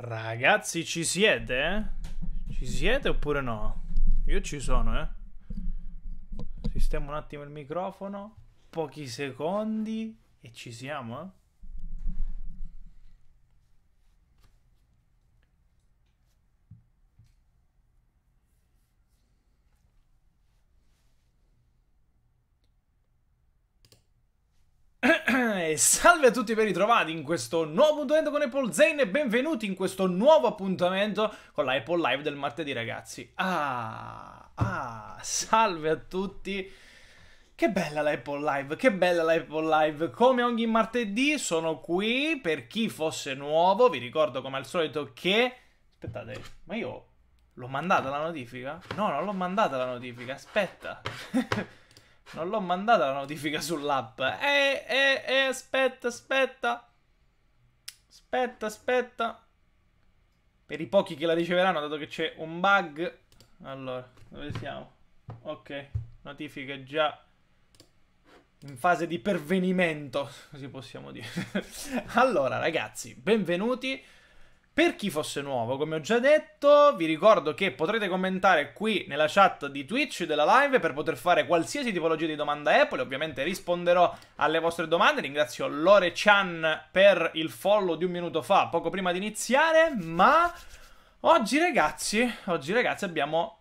Ragazzi, ci siete? Ci siete oppure no? Io ci sono, eh. Sistemo un attimo il microfono. Pochi secondi e ci siamo, eh. salve a tutti ben ritrovati in questo nuovo appuntamento con Apple Zane e benvenuti in questo nuovo appuntamento con la Apple Live del martedì ragazzi. Ah, ah, salve a tutti. Che bella la Apple Live, che bella la Apple Live. Come ogni martedì sono qui per chi fosse nuovo, vi ricordo come al solito che... Aspettate, ma io l'ho mandata la notifica? No, non l'ho mandata la notifica, aspetta. Non l'ho mandata la notifica sull'app. Eh, eh, eh, aspetta, aspetta. Aspetta, aspetta. Per i pochi che la riceveranno, dato che c'è un bug. Allora, dove siamo? Ok, notifica già in fase di pervenimento, così possiamo dire. allora, ragazzi, benvenuti. Per chi fosse nuovo, come ho già detto, vi ricordo che potrete commentare qui nella chat di Twitch della live per poter fare qualsiasi tipologia di domanda Apple. Ovviamente risponderò alle vostre domande. Ringrazio Lore Chan per il follow di un minuto fa, poco prima di iniziare. Ma oggi, ragazzi, oggi, ragazzi, abbiamo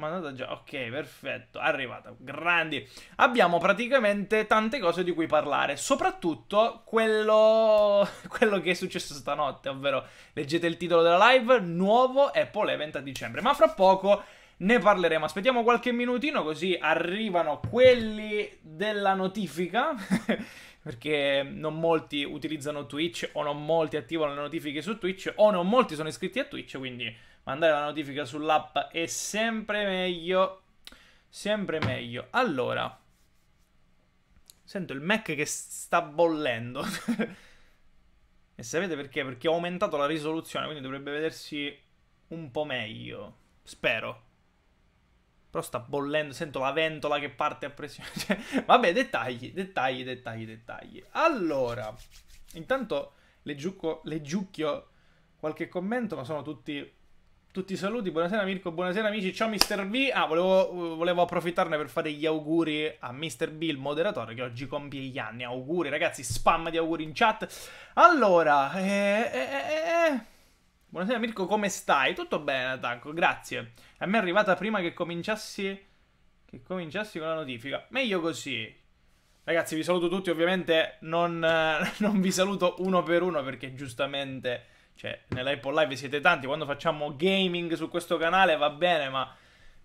Mandata già, ok, perfetto, arrivato, grandi. Abbiamo praticamente tante cose di cui parlare, soprattutto quello, quello che è successo stanotte, ovvero leggete il titolo della live, nuovo Apple Event a dicembre, ma fra poco ne parleremo. Aspettiamo qualche minutino così arrivano quelli della notifica. perché non molti utilizzano Twitch o non molti attivano le notifiche su Twitch o non molti sono iscritti a Twitch, quindi mandare la notifica sull'app è sempre meglio. Sempre meglio. Allora, sento il Mac che sta bollendo. e sapete perché? Perché ho aumentato la risoluzione, quindi dovrebbe vedersi un po' meglio. Spero. Però sta bollendo, sento la ventola che parte a pressione. Cioè, vabbè, dettagli, dettagli, dettagli, dettagli. Allora, intanto le, giucco, giucchio qualche commento, ma sono tutti tutti i saluti, buonasera Mirko, buonasera amici, ciao Mr. B, Ah, volevo, uh, volevo, approfittarne per fare gli auguri a Mr. B, il moderatore, che oggi compie gli anni. Auguri, ragazzi, spam di auguri in chat. Allora, eh eh, eh, eh, eh, buonasera Mirko, come stai? Tutto bene, Tanco, grazie. A me è arrivata prima che cominciassi, che cominciassi con la notifica. Meglio così. Ragazzi, vi saluto tutti, ovviamente non, non vi saluto uno per uno perché giustamente cioè, nell'Apple Live siete tanti, quando facciamo gaming su questo canale va bene, ma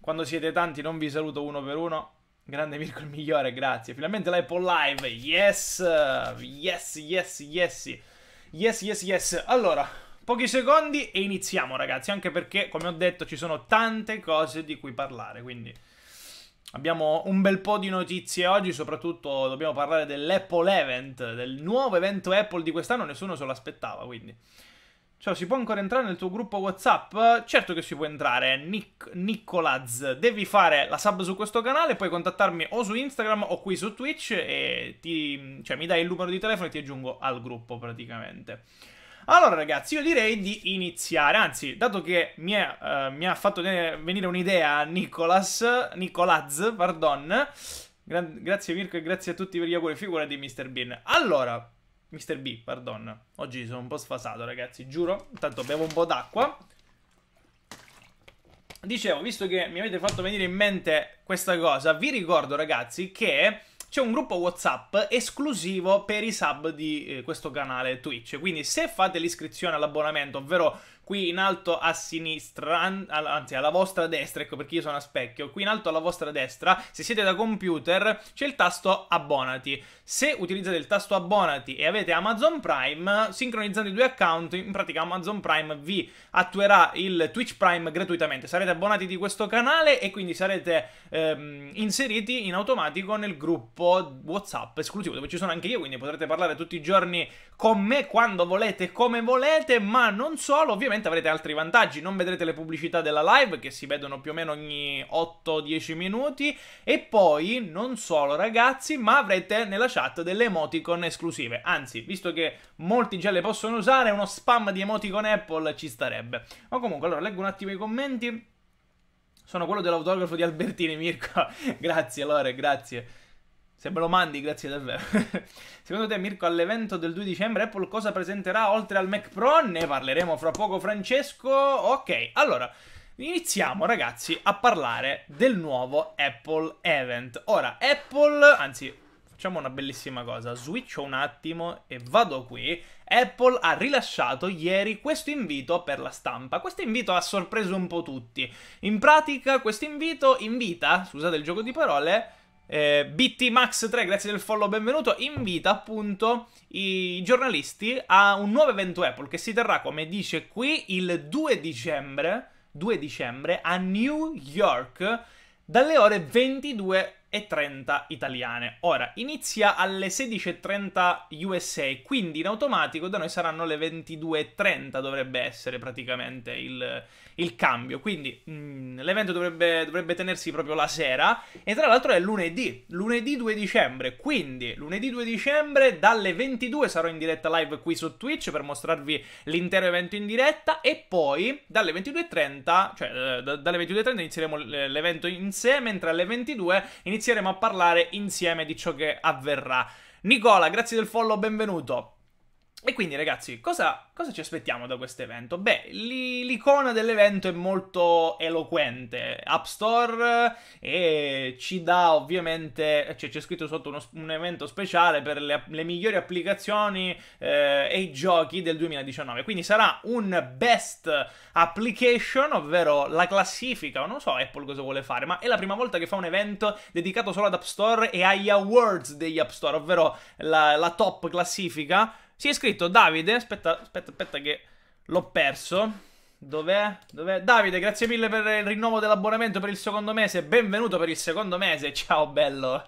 quando siete tanti non vi saluto uno per uno. Grande Mirko il migliore, grazie. Finalmente l'Apple Live, yes! Yes, yes, yes. Yes, yes, yes. Allora, pochi secondi e iniziamo ragazzi, anche perché, come ho detto, ci sono tante cose di cui parlare, quindi... Abbiamo un bel po' di notizie oggi, soprattutto dobbiamo parlare dell'Apple Event, del nuovo evento Apple di quest'anno, nessuno se lo aspettava, quindi... Cioè, si può ancora entrare nel tuo gruppo WhatsApp? Certo che si può entrare, Nic- Nicolaz. Devi fare la sub su questo canale, puoi contattarmi o su Instagram o qui su Twitch e ti, cioè, mi dai il numero di telefono e ti aggiungo al gruppo praticamente. Allora ragazzi, io direi di iniziare, anzi, dato che mi, è, uh, mi ha fatto venire un'idea Nicolas, Nicolaz, pardon, gra- grazie Mirko e grazie a tutti per gli auguri, figura di Mr. Bean. Allora, Mr. B, pardon. Oggi sono un po' sfasato, ragazzi, giuro. Intanto bevo un po' d'acqua. Dicevo, visto che mi avete fatto venire in mente questa cosa, vi ricordo, ragazzi, che c'è un gruppo WhatsApp esclusivo per i sub di eh, questo canale Twitch. Quindi, se fate l'iscrizione all'abbonamento, ovvero qui in alto a sinistra, anzi alla vostra destra, ecco perché io sono a specchio, qui in alto alla vostra destra, se siete da computer, c'è il tasto abbonati. Se utilizzate il tasto abbonati e avete Amazon Prime, sincronizzando i due account, in pratica Amazon Prime vi attuerà il Twitch Prime gratuitamente. Sarete abbonati di questo canale e quindi sarete ehm, inseriti in automatico nel gruppo WhatsApp esclusivo dove ci sono anche io, quindi potrete parlare tutti i giorni con me quando volete, come volete, ma non solo, ovviamente ovviamente avrete altri vantaggi, non vedrete le pubblicità della live che si vedono più o meno ogni 8-10 minuti e poi non solo ragazzi, ma avrete nella chat delle emoticon esclusive. Anzi, visto che molti già le possono usare, uno spam di emoticon Apple ci starebbe. Ma comunque, allora leggo un attimo i commenti. Sono quello dell'autografo di Albertini, Mirko. grazie, Lore, grazie. Se me lo mandi, grazie davvero. Secondo te, Mirko, all'evento del 2 dicembre Apple cosa presenterà oltre al Mac Pro? Ne parleremo fra poco, Francesco. Ok, allora. Iniziamo ragazzi a parlare del nuovo Apple Event. Ora, Apple, anzi, facciamo una bellissima cosa. Switcho un attimo e vado qui. Apple ha rilasciato ieri questo invito per la stampa. Questo invito ha sorpreso un po' tutti. In pratica, questo invito invita, scusate il gioco di parole, eh, BT Max 3, grazie del follow, benvenuto. Invita appunto i giornalisti a un nuovo evento Apple che si terrà, come dice qui, il 2 dicembre, 2 dicembre a New York dalle ore 22 e 30 italiane. Ora inizia alle 16.30 USA, quindi in automatico da noi saranno le 22.30 dovrebbe essere praticamente il, il cambio. Quindi mh, mm, l'evento dovrebbe, dovrebbe, tenersi proprio la sera e tra l'altro è lunedì, lunedì 2 dicembre. Quindi lunedì 2 dicembre dalle 22 sarò in diretta live qui su Twitch per mostrarvi l'intero evento in diretta e poi dalle 22.30, cioè eh, d- dalle 22.30 inizieremo l- l'evento in sé, mentre alle 22 inizieremo a parlare insieme di ciò che avverrà. Nicola, grazie del follow, benvenuto. E quindi ragazzi, cosa, cosa ci aspettiamo da questo evento? Beh, l'icona dell'evento è molto eloquente, App Store eh, e ci dà ovviamente, cioè c'è scritto sotto uno, un evento speciale per le, le migliori applicazioni eh, e i giochi del 2019, quindi sarà un best application, ovvero la classifica, non so Apple cosa vuole fare, ma è la prima volta che fa un evento dedicato solo ad App Store e agli awards degli App Store, ovvero la, la top classifica si è iscritto Davide, aspetta, aspetta, aspetta che l'ho perso. Dov'è? Dov'è? Davide, grazie mille per il rinnovo dell'abbonamento per il secondo mese. Benvenuto per il secondo mese. Ciao, bello.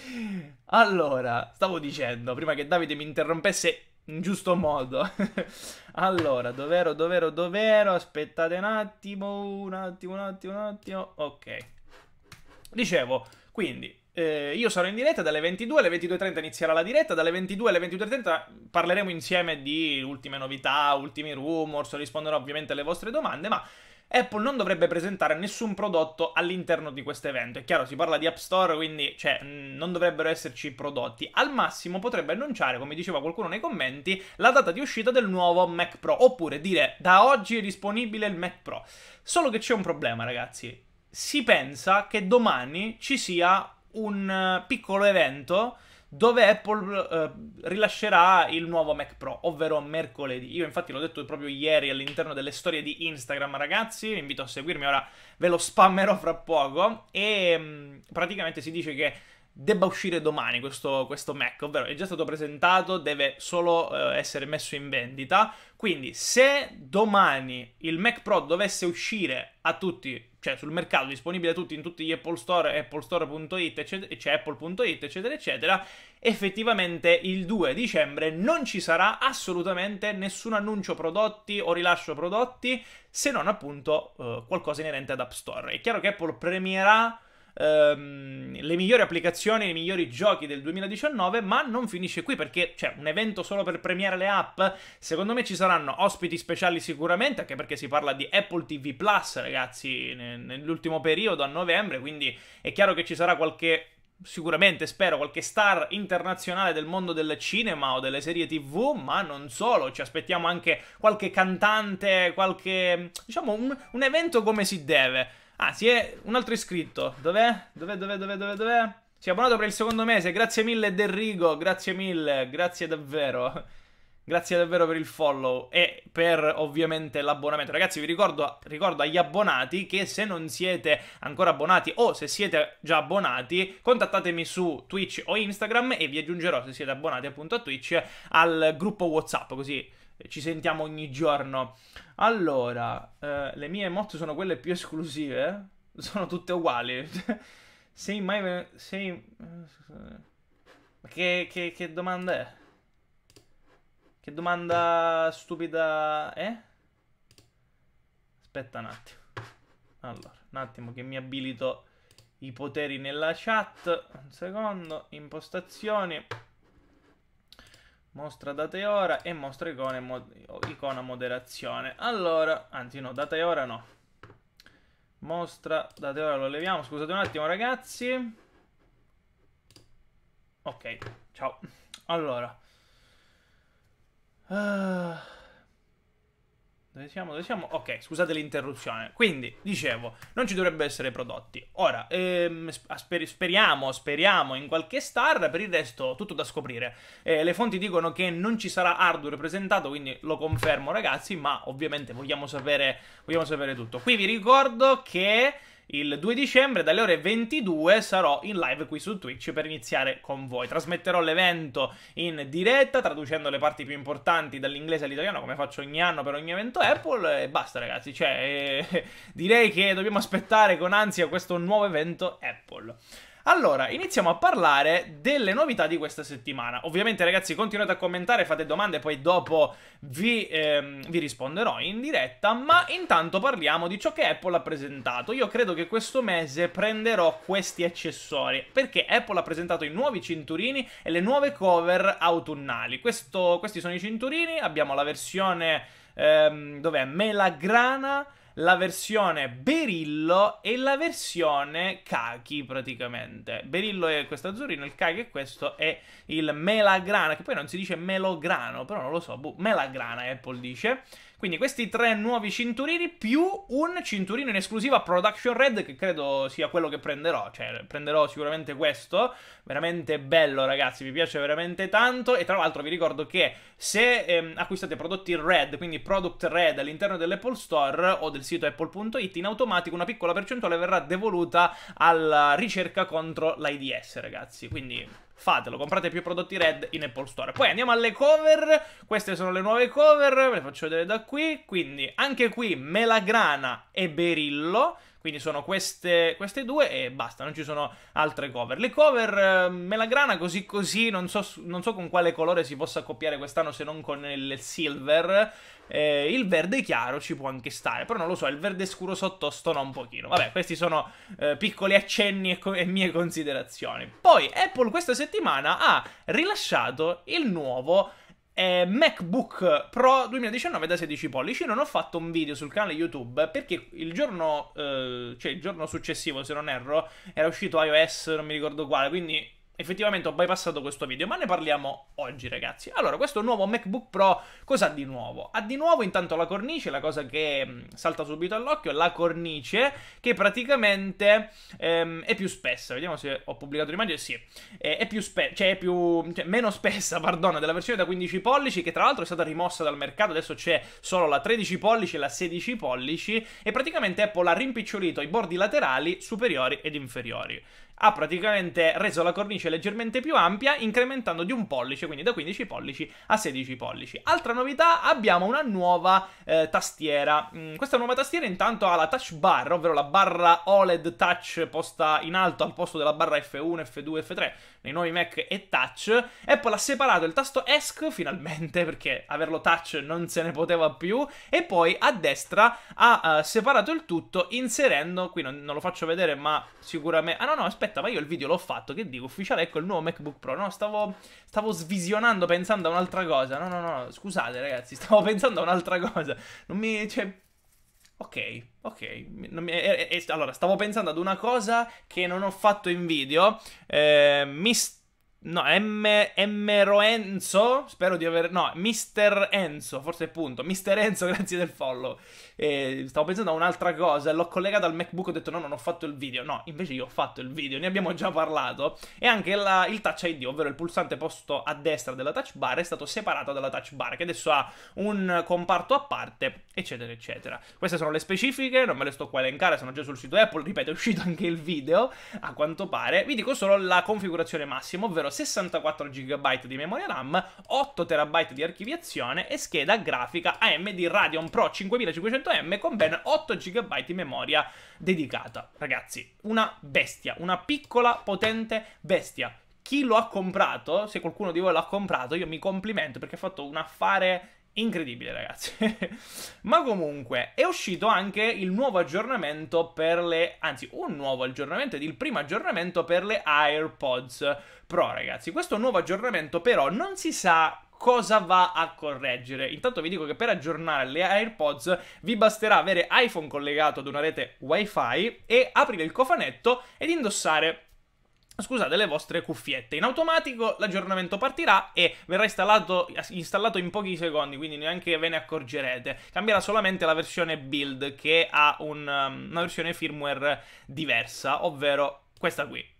allora, stavo dicendo, prima che Davide mi interrompesse in giusto modo. allora, dov'ero, dov'ero, dov'ero? Aspettate un attimo, un attimo, un attimo, un attimo. Ok. Dicevo, quindi, eh, io sarò in diretta dalle 22 alle 22.30 inizierà la diretta, dalle 22 alle 22.30 parleremo insieme di ultime novità, ultimi rumors, risponderò ovviamente alle vostre domande, ma Apple non dovrebbe presentare nessun prodotto all'interno di questo evento. È chiaro, si parla di App Store, quindi cioè, mm, non dovrebbero esserci prodotti. Al massimo potrebbe annunciare, come diceva qualcuno nei commenti, la data di uscita del nuovo Mac Pro, oppure dire da oggi è disponibile il Mac Pro. Solo che c'è un problema, ragazzi. Si pensa che domani ci sia un eh, piccolo evento dove Apple eh, rilascerà il nuovo Mac Pro, ovvero mercoledì. Io infatti l'ho detto proprio ieri all'interno delle storie di Instagram, ragazzi, vi invito a seguirmi, ora ve lo spammerò fra poco, e mh, mm, praticamente si dice che debba uscire domani questo, questo, Mac, ovvero è già stato presentato, deve solo eh, essere messo in vendita, quindi se domani il Mac Pro dovesse uscire a tutti cioè sul mercato disponibile a tutti in tutti gli Apple Store, applestore.it, eccetera, cioè apple.it, eccetera, eccetera, effettivamente il 2 dicembre non ci sarà assolutamente nessun annuncio prodotti o rilascio prodotti, se non appunto eh, qualcosa inerente ad App Store. È chiaro che Apple premierà ehm, le migliori applicazioni, i migliori giochi del 2019, ma non finisce qui perché c'è cioè, un evento solo per premiare le app. Secondo me ci saranno ospiti speciali sicuramente, anche perché si parla di Apple TV Plus, ragazzi, nell'ultimo periodo a novembre, quindi è chiaro che ci sarà qualche sicuramente spero qualche star internazionale del mondo del cinema o delle serie tv, ma non solo, ci aspettiamo anche qualche cantante, qualche diciamo un, un evento come si deve. Ah, si è un altro iscritto. Dov'è? Dov'è, dov'è, dov'è, dov'è, dov'è? Si è abbonato per il secondo mese. Grazie mille, Derrigo. Grazie mille. Grazie davvero. Grazie davvero per il follow e per ovviamente l'abbonamento. Ragazzi, vi ricordo, ricordo, agli abbonati che se non siete ancora abbonati o se siete già abbonati, contattatemi su Twitch o Instagram e vi aggiungerò, se siete abbonati appunto a Twitch, al gruppo WhatsApp, così ci sentiamo ogni giorno. Allora, eh, le mie emote sono quelle più esclusive, sono tutte uguali. sei mai... Sei... Eh, che, che, che domanda è? Che domanda stupida è? Aspetta un attimo. Allora, un attimo che mi abilito i poteri nella chat. Un secondo, impostazioni mostra data e ora e mostra icone, mo icona moderazione. Allora, anzi no, data e ora no. Mostra data e ora lo leviamo, scusate un attimo ragazzi. Ok, ciao. Allora. Uh... Dove siamo? Dove siamo? Ok, scusate l'interruzione. Quindi, dicevo, non ci dovrebbe essere prodotti. Ora, ehm, ah, sper- speriamo, speriamo in qualche star, per il resto tutto da scoprire. Eh, le fonti dicono che non ci sarà hardware presentato, quindi lo confermo ragazzi, ma ovviamente vogliamo sapere, vogliamo sapere tutto. Qui vi ricordo che il 2 dicembre dalle ore 22 sarò in live qui su Twitch per iniziare con voi. Trasmetterò l'evento in diretta, traducendo le parti più importanti dall'inglese all'italiano, come faccio ogni anno per ogni evento Apple. E basta, ragazzi. Cioè, eh, direi che dobbiamo aspettare con ansia questo nuovo evento Apple. Allora, iniziamo a parlare delle novità di questa settimana. Ovviamente, ragazzi, continuate a commentare, fate domande, poi dopo vi, ehm, vi risponderò in diretta. Ma intanto parliamo di ciò che Apple ha presentato. Io credo che questo mese prenderò questi accessori, perché Apple ha presentato i nuovi cinturini e le nuove cover autunnali. Questo, questi sono i cinturini, abbiamo la versione... Ehm, dov'è? Melagrana la versione Berillo e la versione Kaki praticamente. Berillo è questo azzurrino, il Kaki è questo, è il Melagrana, che poi non si dice Melograno, però non lo so, boh, Melagrana Apple dice. Quindi questi tre nuovi cinturini più un cinturino in esclusiva Production Red che credo sia quello che prenderò, cioè prenderò sicuramente questo, veramente bello ragazzi, mi piace veramente tanto e tra l'altro vi ricordo che se ehm, acquistate prodotti Red, quindi Product Red all'interno dell'Apple Store o del sito apple.it in automatico una piccola percentuale verrà devoluta alla ricerca contro l'AIDS ragazzi, quindi fatelo, comprate più prodotti Red in Apple Store. Poi andiamo alle cover, queste sono le nuove cover, ve le faccio vedere da qui, quindi anche qui Melagrana e Berillo, quindi sono queste, queste, due e basta, non ci sono altre cover. Le cover eh, melagrana così così, non so, non so, con quale colore si possa accoppiare quest'anno se non con il silver eh, il verde chiaro ci può anche stare, però non lo so, il verde scuro sotto stona un pochino. Vabbè, questi sono eh, piccoli accenni e, co- e, mie considerazioni. Poi Apple questa settimana ha rilasciato il nuovo eh, MacBook Pro 2019 da 16 pollici. Non ho fatto un video sul canale YouTube perché il giorno, eh, cioè il giorno successivo, se non erro, era uscito iOS, non mi ricordo quale, quindi effettivamente ho bypassato questo video, ma ne parliamo oggi, ragazzi. Allora, questo nuovo MacBook Pro cosa ha di nuovo? Ha di nuovo intanto la cornice, la cosa che mm, salta subito all'occhio, la cornice che praticamente ehm, è più spessa. Vediamo se ho pubblicato l'immagine, sì. Eh, è più spessa, cioè è più, cioè, meno spessa, pardon, della versione da 15 pollici, che tra l'altro è stata rimossa dal mercato, adesso c'è solo la 13 pollici e la 16 pollici, e praticamente Apple ha rimpicciolito i bordi laterali superiori ed inferiori ha praticamente reso la cornice leggermente più ampia, incrementando di un pollice, quindi da 15 pollici a 16 pollici. Altra novità, abbiamo una nuova eh, tastiera. Mm, questa nuova tastiera intanto ha la touch bar, ovvero la barra OLED touch posta in alto al posto della barra F1, F2, F3 nei nuovi Mac e touch. Apple ha separato il tasto ESC finalmente perché averlo touch non se ne poteva più e poi a destra ha uh, separato il tutto inserendo, qui non, non lo faccio vedere ma sicuramente... Ah no no, aspetta aspetta, ma io il video l'ho fatto, che dico, ufficiale, ecco il nuovo MacBook Pro, no, stavo, stavo svisionando pensando a un'altra cosa, no, no, no, scusate ragazzi, stavo pensando a un'altra cosa, non mi, cioè, Ok, ok. Mi, eh, eh, eh, allora, stavo pensando ad una cosa che non ho fatto in video. Eh, mis, no, M, M. Roenzo. Spero di aver. No, Mister Enzo. Forse è punto. Mister Enzo, grazie del follow e stavo pensando a un'altra cosa, l'ho collegata al MacBook, ho detto no, non ho fatto il video, no, invece io ho fatto il video, ne abbiamo già parlato, e anche la, il Touch ID, ovvero il pulsante posto a destra della Touch Bar, è stato separato dalla Touch Bar, che adesso ha un comparto a parte, eccetera, eccetera. Queste sono le specifiche, non me le sto qua a elencare, sono già sul sito Apple, ripeto, è uscito anche il video, a quanto pare, vi dico solo la configurazione massima, ovvero 64 GB di memoria RAM, 8 TB di archiviazione e scheda grafica AMD Radeon Pro 5500 200M con ben 8 GB di memoria dedicata. Ragazzi, una bestia, una piccola potente bestia chi lo ha comprato, se qualcuno di voi l'ha comprato, io mi complimento perché ha fatto un affare incredibile, ragazzi. Ma comunque è uscito anche il nuovo aggiornamento per le anzi, un nuovo aggiornamento ed il primo aggiornamento per le AirPods Pro, ragazzi. Questo nuovo aggiornamento però non si sa cosa va a correggere. Intanto vi dico che per aggiornare le AirPods vi basterà avere iPhone collegato ad una rete WiFi e aprire il cofanetto ed indossare scusate, le vostre cuffiette. In automatico l'aggiornamento partirà e verrà installato, installato, in pochi secondi, quindi neanche ve ne accorgerete. Cambierà solamente la versione build che ha un, um, una versione firmware diversa, ovvero questa qui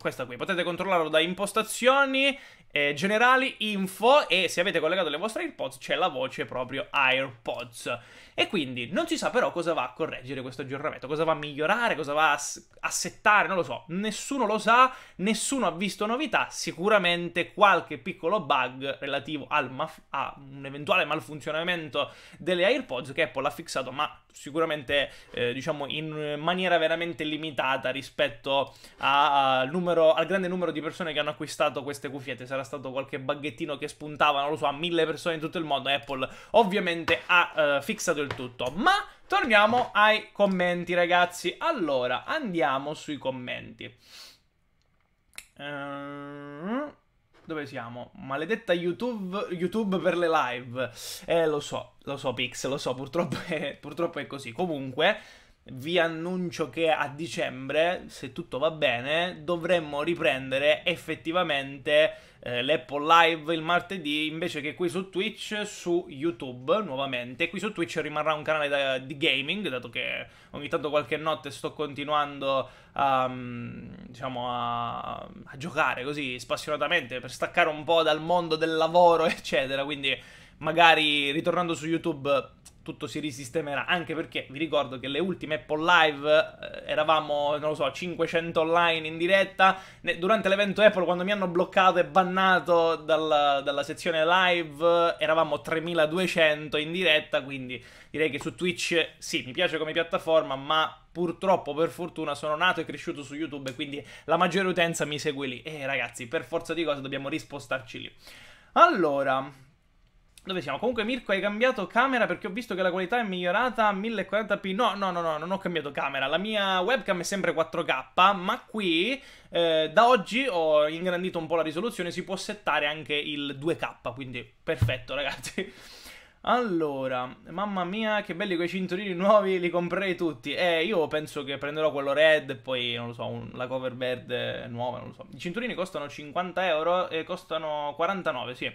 questa qui. Potete controllarlo da impostazioni, eh, generali, info e se avete collegato le vostre AirPods c'è la voce proprio AirPods. E quindi non si sa però cosa va a correggere questo aggiornamento, cosa va a migliorare, cosa va a assettare, non lo so. Nessuno lo sa, nessuno ha visto novità, sicuramente qualche piccolo bug relativo a un eventuale malfunzionamento delle AirPods che Apple ha fissato, ma sicuramente eh, diciamo in maniera veramente limitata rispetto al numero numero, al grande numero di persone che hanno acquistato queste cuffiette. Sarà stato qualche baghettino che spuntava, non lo so, a mille persone in tutto il mondo. Apple ovviamente ha uh, fissato il tutto. Ma torniamo ai commenti, ragazzi. Allora, andiamo sui commenti. Ehm dove siamo? Maledetta YouTube, YouTube, per le live. Eh, lo so, lo so, Pix, lo so, purtroppo è, purtroppo è così. Comunque, vi annuncio che a dicembre, se tutto va bene, dovremmo riprendere effettivamente eh, l'Apple Live il martedì invece che qui su Twitch, su YouTube nuovamente. Qui su Twitch rimarrà un canale da, di gaming, dato che ogni tanto qualche notte sto continuando a, mm, diciamo, a, a giocare così spassionatamente per staccare un po' dal mondo del lavoro, eccetera. Quindi magari ritornando su YouTube tutto si risistemerà, anche perché vi ricordo che le ultime Apple Live eh, eravamo, non lo so, 500 online in diretta, ne, durante l'evento Apple quando mi hanno bloccato e bannato dalla, dalla sezione live eravamo 3200 in diretta, quindi direi che su Twitch sì, mi piace come piattaforma, ma purtroppo per fortuna sono nato e cresciuto su YouTube, quindi la maggiore utenza mi segue lì. E ragazzi, per forza di cose dobbiamo rispostarci lì. Allora, dove siamo? Comunque Mirko hai cambiato camera perché ho visto che la qualità è migliorata a 1040p. No, no, no, no, non ho cambiato camera. La mia webcam è sempre 4K, ma qui eh, da oggi ho ingrandito un po' la risoluzione, si può settare anche il 2K, quindi perfetto ragazzi. Allora, mamma mia, che belli quei cinturini nuovi, li comprerei tutti. Eh, io penso che prenderò quello red, poi non lo so, un, la cover verde nuova, non lo so. I cinturini costano 50 euro e costano 49, sì.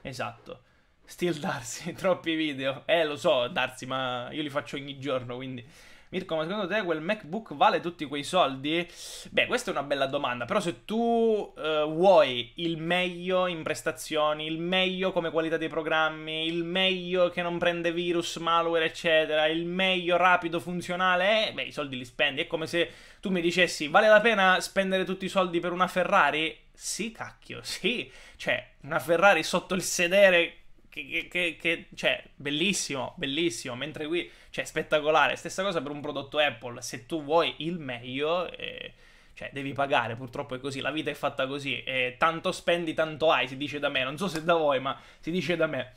Esatto. Still Darsi, troppi video. Eh, lo so, Darsi, ma io li faccio ogni giorno, quindi... Mirko, ma secondo te quel MacBook vale tutti quei soldi? Beh, questa è una bella domanda, però se tu eh, vuoi il meglio in prestazioni, il meglio come qualità dei programmi, il meglio che non prende virus, malware, eccetera, il meglio rapido, funzionale, eh, beh, i soldi li spendi. È come se tu mi dicessi, vale la pena spendere tutti i soldi per una Ferrari? Sì, cacchio, sì. Cioè, una Ferrari sotto il sedere che, che, che, cioè, bellissimo, bellissimo. Mentre qui, cioè, spettacolare. Stessa cosa per un prodotto Apple. Se tu vuoi il meglio, eh, cioè, devi pagare. Purtroppo è così. La vita è fatta così. Eh, tanto spendi, tanto hai. Si dice da me. Non so se da voi, ma si dice da me.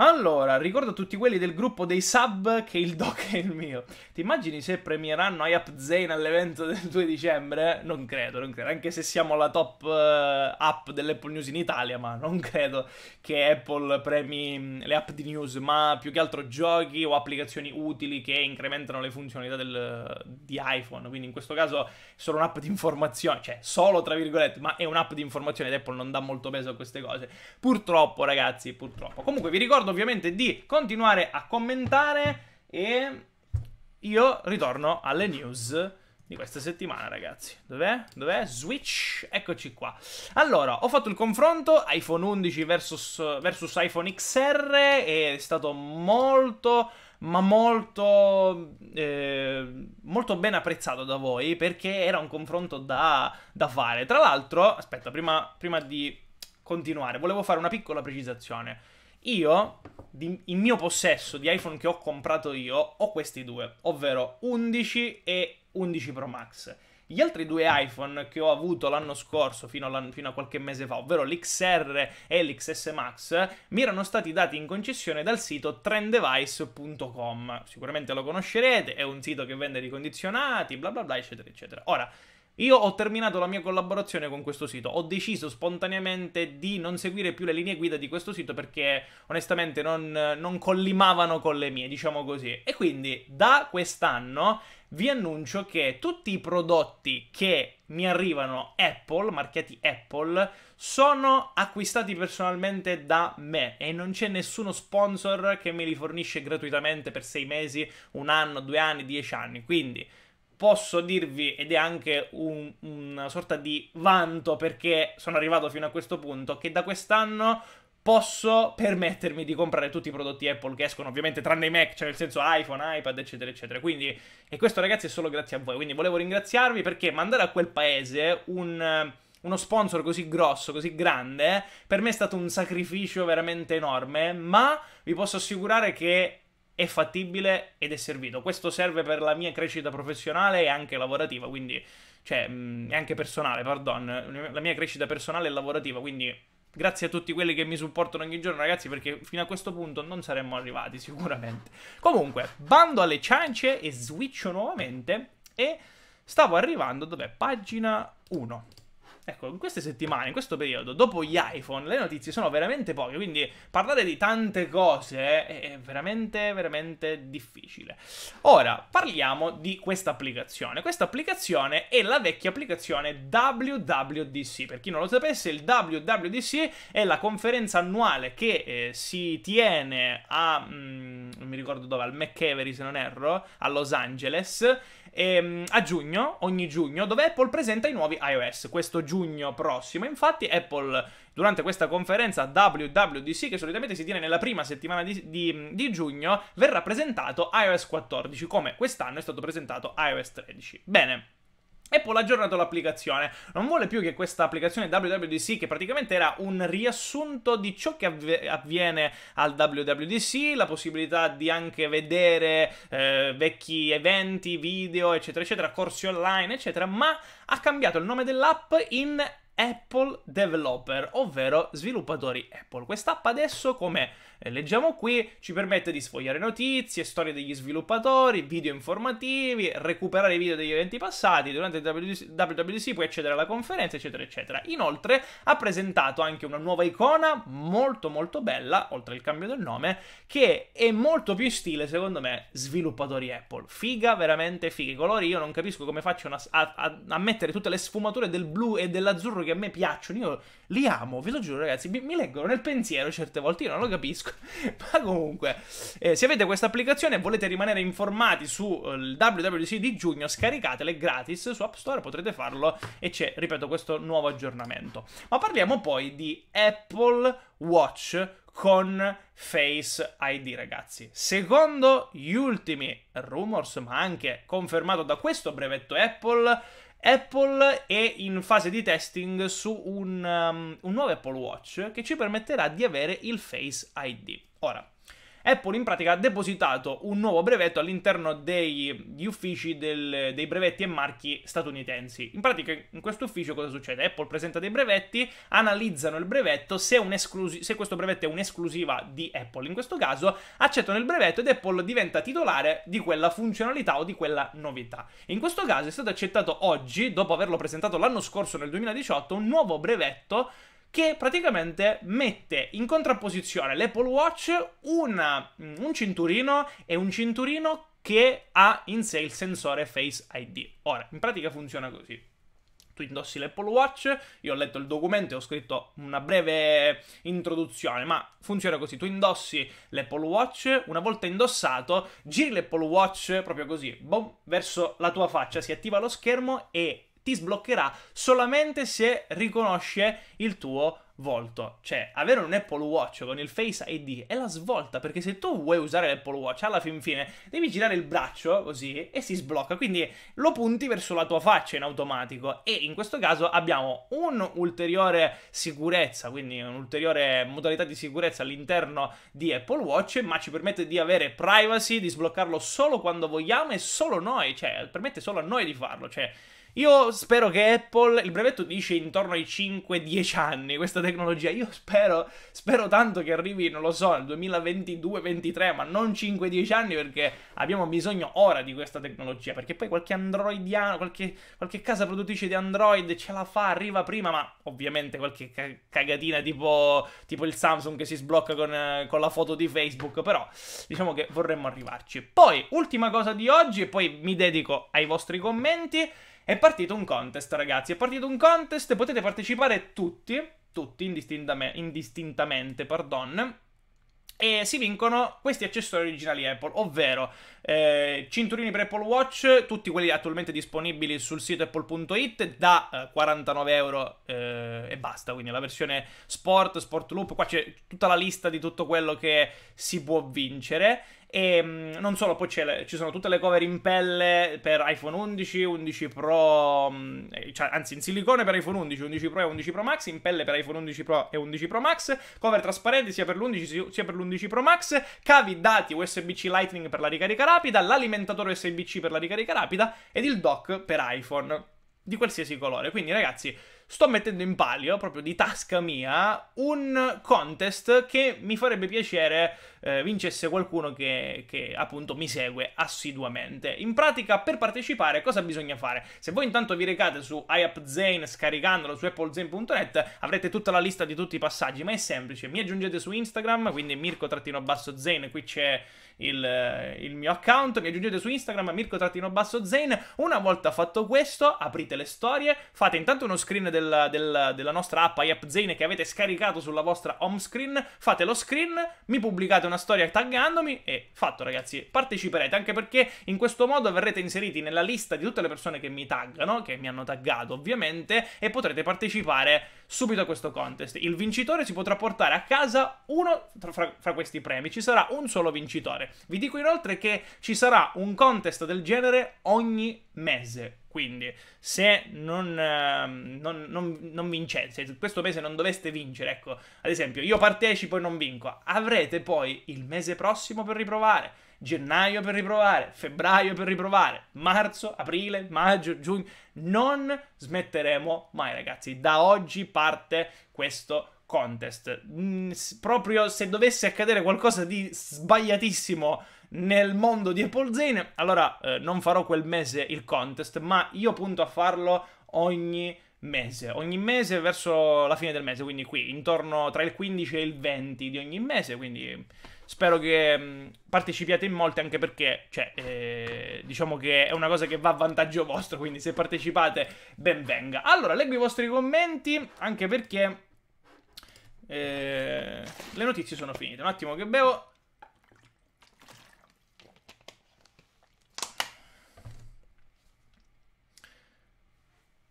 Allora, ricordo a tutti quelli del gruppo dei sub che il doc è il mio. Ti immagini se premieranno IAP Zane all'evento del 2 dicembre? Non credo, non credo. Anche se siamo la top uh, app dell'Apple News in Italia, ma non credo che Apple premi mm, le app di news, ma più che altro giochi o applicazioni utili che incrementano le funzionalità del, di iPhone. Quindi in questo caso è solo un'app di informazione, cioè solo tra virgolette, ma è un'app di informazione ed Apple non dà molto peso a queste cose. Purtroppo, ragazzi, purtroppo. Comunque vi ricordo ricordo ovviamente di continuare a commentare e io ritorno alle news di questa settimana, ragazzi. Dov'è? Dov'è? Switch? Eccoci qua. Allora, ho fatto il confronto iPhone 11 versus, versus iPhone XR e è stato molto ma molto, eh, molto ben apprezzato da voi perché era un confronto da, da fare. Tra l'altro, aspetta, prima, prima di continuare, volevo fare una piccola precisazione. Io, di, in mio possesso di iPhone che ho comprato io, ho questi due, ovvero 11 e 11 Pro Max. Gli altri due iPhone che ho avuto l'anno scorso, fino, all'anno, fino a qualche mese fa, ovvero l'XR e l'XS Max, mi erano stati dati in concessione dal sito trendevice.com. Sicuramente lo conoscerete, è un sito che vende ricondizionati, bla bla bla, eccetera, eccetera. Ora, io ho terminato la mia collaborazione con questo sito, ho deciso spontaneamente di non seguire più le linee guida di questo sito perché onestamente non, non collimavano con le mie, diciamo così. E quindi da quest'anno vi annuncio che tutti i prodotti che mi arrivano Apple, marchiati Apple, sono acquistati personalmente da me e non c'è nessuno sponsor che me li fornisce gratuitamente per sei mesi, un anno, due anni, dieci anni. Quindi posso dirvi, ed è anche un, una sorta di vanto perché sono arrivato fino a questo punto, che da quest'anno posso permettermi di comprare tutti i prodotti Apple che escono, ovviamente tranne i Mac, cioè nel senso iPhone, iPad, eccetera, eccetera. Quindi, e questo ragazzi è solo grazie a voi, quindi volevo ringraziarvi perché mandare a quel paese un uno sponsor così grosso, così grande, per me è stato un sacrificio veramente enorme, ma vi posso assicurare che è fattibile ed è servito. Questo serve per la mia crescita professionale e anche lavorativa, quindi, cioè, mh, mm, anche personale, pardon, la mia crescita personale e lavorativa, quindi grazie a tutti quelli che mi supportano ogni giorno, ragazzi, perché fino a questo punto non saremmo arrivati sicuramente. Comunque, bando alle ciance e switcho nuovamente e stavo arrivando, dov'è? Pagina 1. Ecco, in queste settimane, in questo periodo, dopo gli iPhone, le notizie sono veramente poche, quindi parlare di tante cose è veramente, veramente difficile. Ora, parliamo di questa applicazione. Questa applicazione è la vecchia applicazione WWDC. Per chi non lo sapesse, il WWDC è la conferenza annuale che eh, si tiene a... Mh, mm, non mi ricordo dove, al McEvery, se non erro, a Los Angeles, e, ehm, mh, a giugno, ogni giugno, dove Apple presenta i nuovi iOS. Questo giugno giugno prossimo. Infatti Apple durante questa conferenza WWDC, che solitamente si tiene nella prima settimana di, di, di, giugno, verrà presentato iOS 14, come quest'anno è stato presentato iOS 13. Bene. Apple ha aggiornato l'applicazione, non vuole più che questa applicazione WWDC, che praticamente era un riassunto di ciò che avve- avviene al WWDC, la possibilità di anche vedere eh, vecchi eventi, video, eccetera, eccetera, corsi online, eccetera, ma ha cambiato il nome dell'app in Apple Developer, ovvero sviluppatori Apple. Quest'app adesso, come eh, leggiamo qui, ci permette di sfogliare notizie, storie degli sviluppatori, video informativi, recuperare i video degli eventi passati durante il WWDC, puoi accedere alla conferenza, eccetera, eccetera. Inoltre ha presentato anche una nuova icona molto molto bella, oltre al cambio del nome, che è molto più in stile, secondo me, sviluppatori Apple. Figa, veramente figa. I colori, io non capisco come faccio a, a, a mettere tutte le sfumature del blu e dell'azzurro che a me piacciono, io li amo, ve lo giuro ragazzi, mi, mi leggono nel pensiero certe volte, io non lo capisco, ma comunque, eh, se avete questa applicazione e volete rimanere informati sul eh, WWDC di giugno, scaricatele gratis su App Store, potrete farlo e c'è, ripeto, questo nuovo aggiornamento. Ma parliamo poi di Apple Watch con Face ID, ragazzi. Secondo gli ultimi rumors, ma anche confermato da questo brevetto Apple, Apple è in fase di testing su un, um, un nuovo Apple Watch che ci permetterà di avere il Face ID. Ora, Apple in pratica ha depositato un nuovo brevetto all'interno degli uffici del, dei brevetti e marchi statunitensi. In pratica in questo ufficio cosa succede? Apple presenta dei brevetti, analizzano il brevetto, se, esclusi- se questo brevetto è un'esclusiva di Apple in questo caso, accettano il brevetto ed Apple diventa titolare di quella funzionalità o di quella novità. In questo caso è stato accettato oggi, dopo averlo presentato l'anno scorso nel 2018, un nuovo brevetto che praticamente mette in contrapposizione l'Apple Watch una, mm, un cinturino e un cinturino che ha in sé il sensore Face ID. Ora, in pratica funziona così. Tu indossi l'Apple Watch, io ho letto il documento e ho scritto una breve introduzione, ma funziona così, tu indossi l'Apple Watch, una volta indossato, giri l'Apple Watch proprio così, boom, verso la tua faccia, si attiva lo schermo e ti sbloccherà solamente se riconosce il tuo volto. Cioè, avere un Apple Watch con il Face ID è la svolta, perché se tu vuoi usare l'Apple Watch, alla fin fine devi girare il braccio così e si sblocca, quindi lo punti verso la tua faccia in automatico e in questo caso abbiamo un'ulteriore sicurezza, quindi un'ulteriore modalità di sicurezza all'interno di Apple Watch, ma ci permette di avere privacy, di sbloccarlo solo quando vogliamo e solo noi, cioè permette solo a noi di farlo, cioè io spero che Apple, il brevetto dice intorno ai 5-10 anni questa tecnologia, io spero, spero tanto che arrivi, non lo so, nel 2022-23, ma non 5-10 anni perché abbiamo bisogno ora di questa tecnologia, perché poi qualche androidiano, qualche, qualche casa produttrice di Android ce la fa, arriva prima, ma ovviamente qualche cagatina tipo, tipo il Samsung che si sblocca con, con la foto di Facebook, però diciamo che vorremmo arrivarci. Poi, ultima cosa di oggi e poi mi dedico ai vostri commenti. È partito un contest, ragazzi. È partito un contest, potete partecipare tutti, tutti indistintamente, pardon. E si vincono questi accessori originali Apple, ovvero eh, cinturini per Apple Watch, tutti quelli attualmente disponibili sul sito apple.it da eh, 49 euro eh, e basta, quindi la versione Sport, Sport Loop, qua c'è tutta la lista di tutto quello che si può vincere e ehm, non solo, poi le, ci sono tutte le cover in pelle per iPhone 11, 11 Pro, mm, eh, cioè, anzi in silicone per iPhone 11, 11 Pro e 11 Pro Max, in pelle per iPhone 11 Pro e 11 Pro Max, cover trasparenti sia per l'11 sia per l'11 Pro Max, cavi dati USB-C Lightning per la ricarica rapida, l'alimentatore USB-C per la ricarica rapida ed il dock per iPhone di qualsiasi colore. Quindi ragazzi, sto mettendo in palio, proprio di tasca mia, un contest che mi farebbe piacere eh, vincesse qualcuno che, che, appunto mi segue assiduamente. In pratica per partecipare cosa bisogna fare? Se voi intanto vi recate su iAppZane scaricandolo su applezane.net avrete tutta la lista di tutti i passaggi, ma è semplice, mi aggiungete su Instagram, quindi mirco-zane, qui c'è il, il, mio account, mi aggiungete su Instagram mirco-zane, una volta fatto questo aprite le storie, fate intanto uno screen del, del, della nostra app iAppZane che avete scaricato sulla vostra home screen, fate lo screen, mi pubblicate una storia taggandomi e fatto ragazzi, parteciperete anche perché in questo modo verrete inseriti nella lista di tutte le persone che mi taggano, che mi hanno taggato ovviamente, e potrete partecipare subito a questo contest. Il vincitore si potrà portare a casa uno fra, fra questi premi, ci sarà un solo vincitore. Vi dico inoltre che ci sarà un contest del genere ogni mese. Quindi, se non, ehm, non, non, non vincete, se questo mese non doveste vincere, ecco, ad esempio, io partecipo e non vinco, avrete poi il mese prossimo per riprovare gennaio per riprovare, febbraio per riprovare, marzo, aprile, maggio, giugno. Non smetteremo mai, ragazzi. Da oggi parte questo contest. Mm, proprio se dovesse accadere qualcosa di sbagliatissimo nel mondo di Apple Zane. Allora, eh, non farò quel mese il contest, ma io punto a farlo ogni mese, ogni mese verso la fine del mese, quindi qui intorno tra il 15 e il 20 di ogni mese, quindi spero che mm, partecipiate in molte anche perché, cioè, eh, diciamo che è una cosa che va a vantaggio vostro, quindi se partecipate ben venga. Allora, leggo i vostri commenti anche perché eh, le notizie sono finite, un attimo che bevo.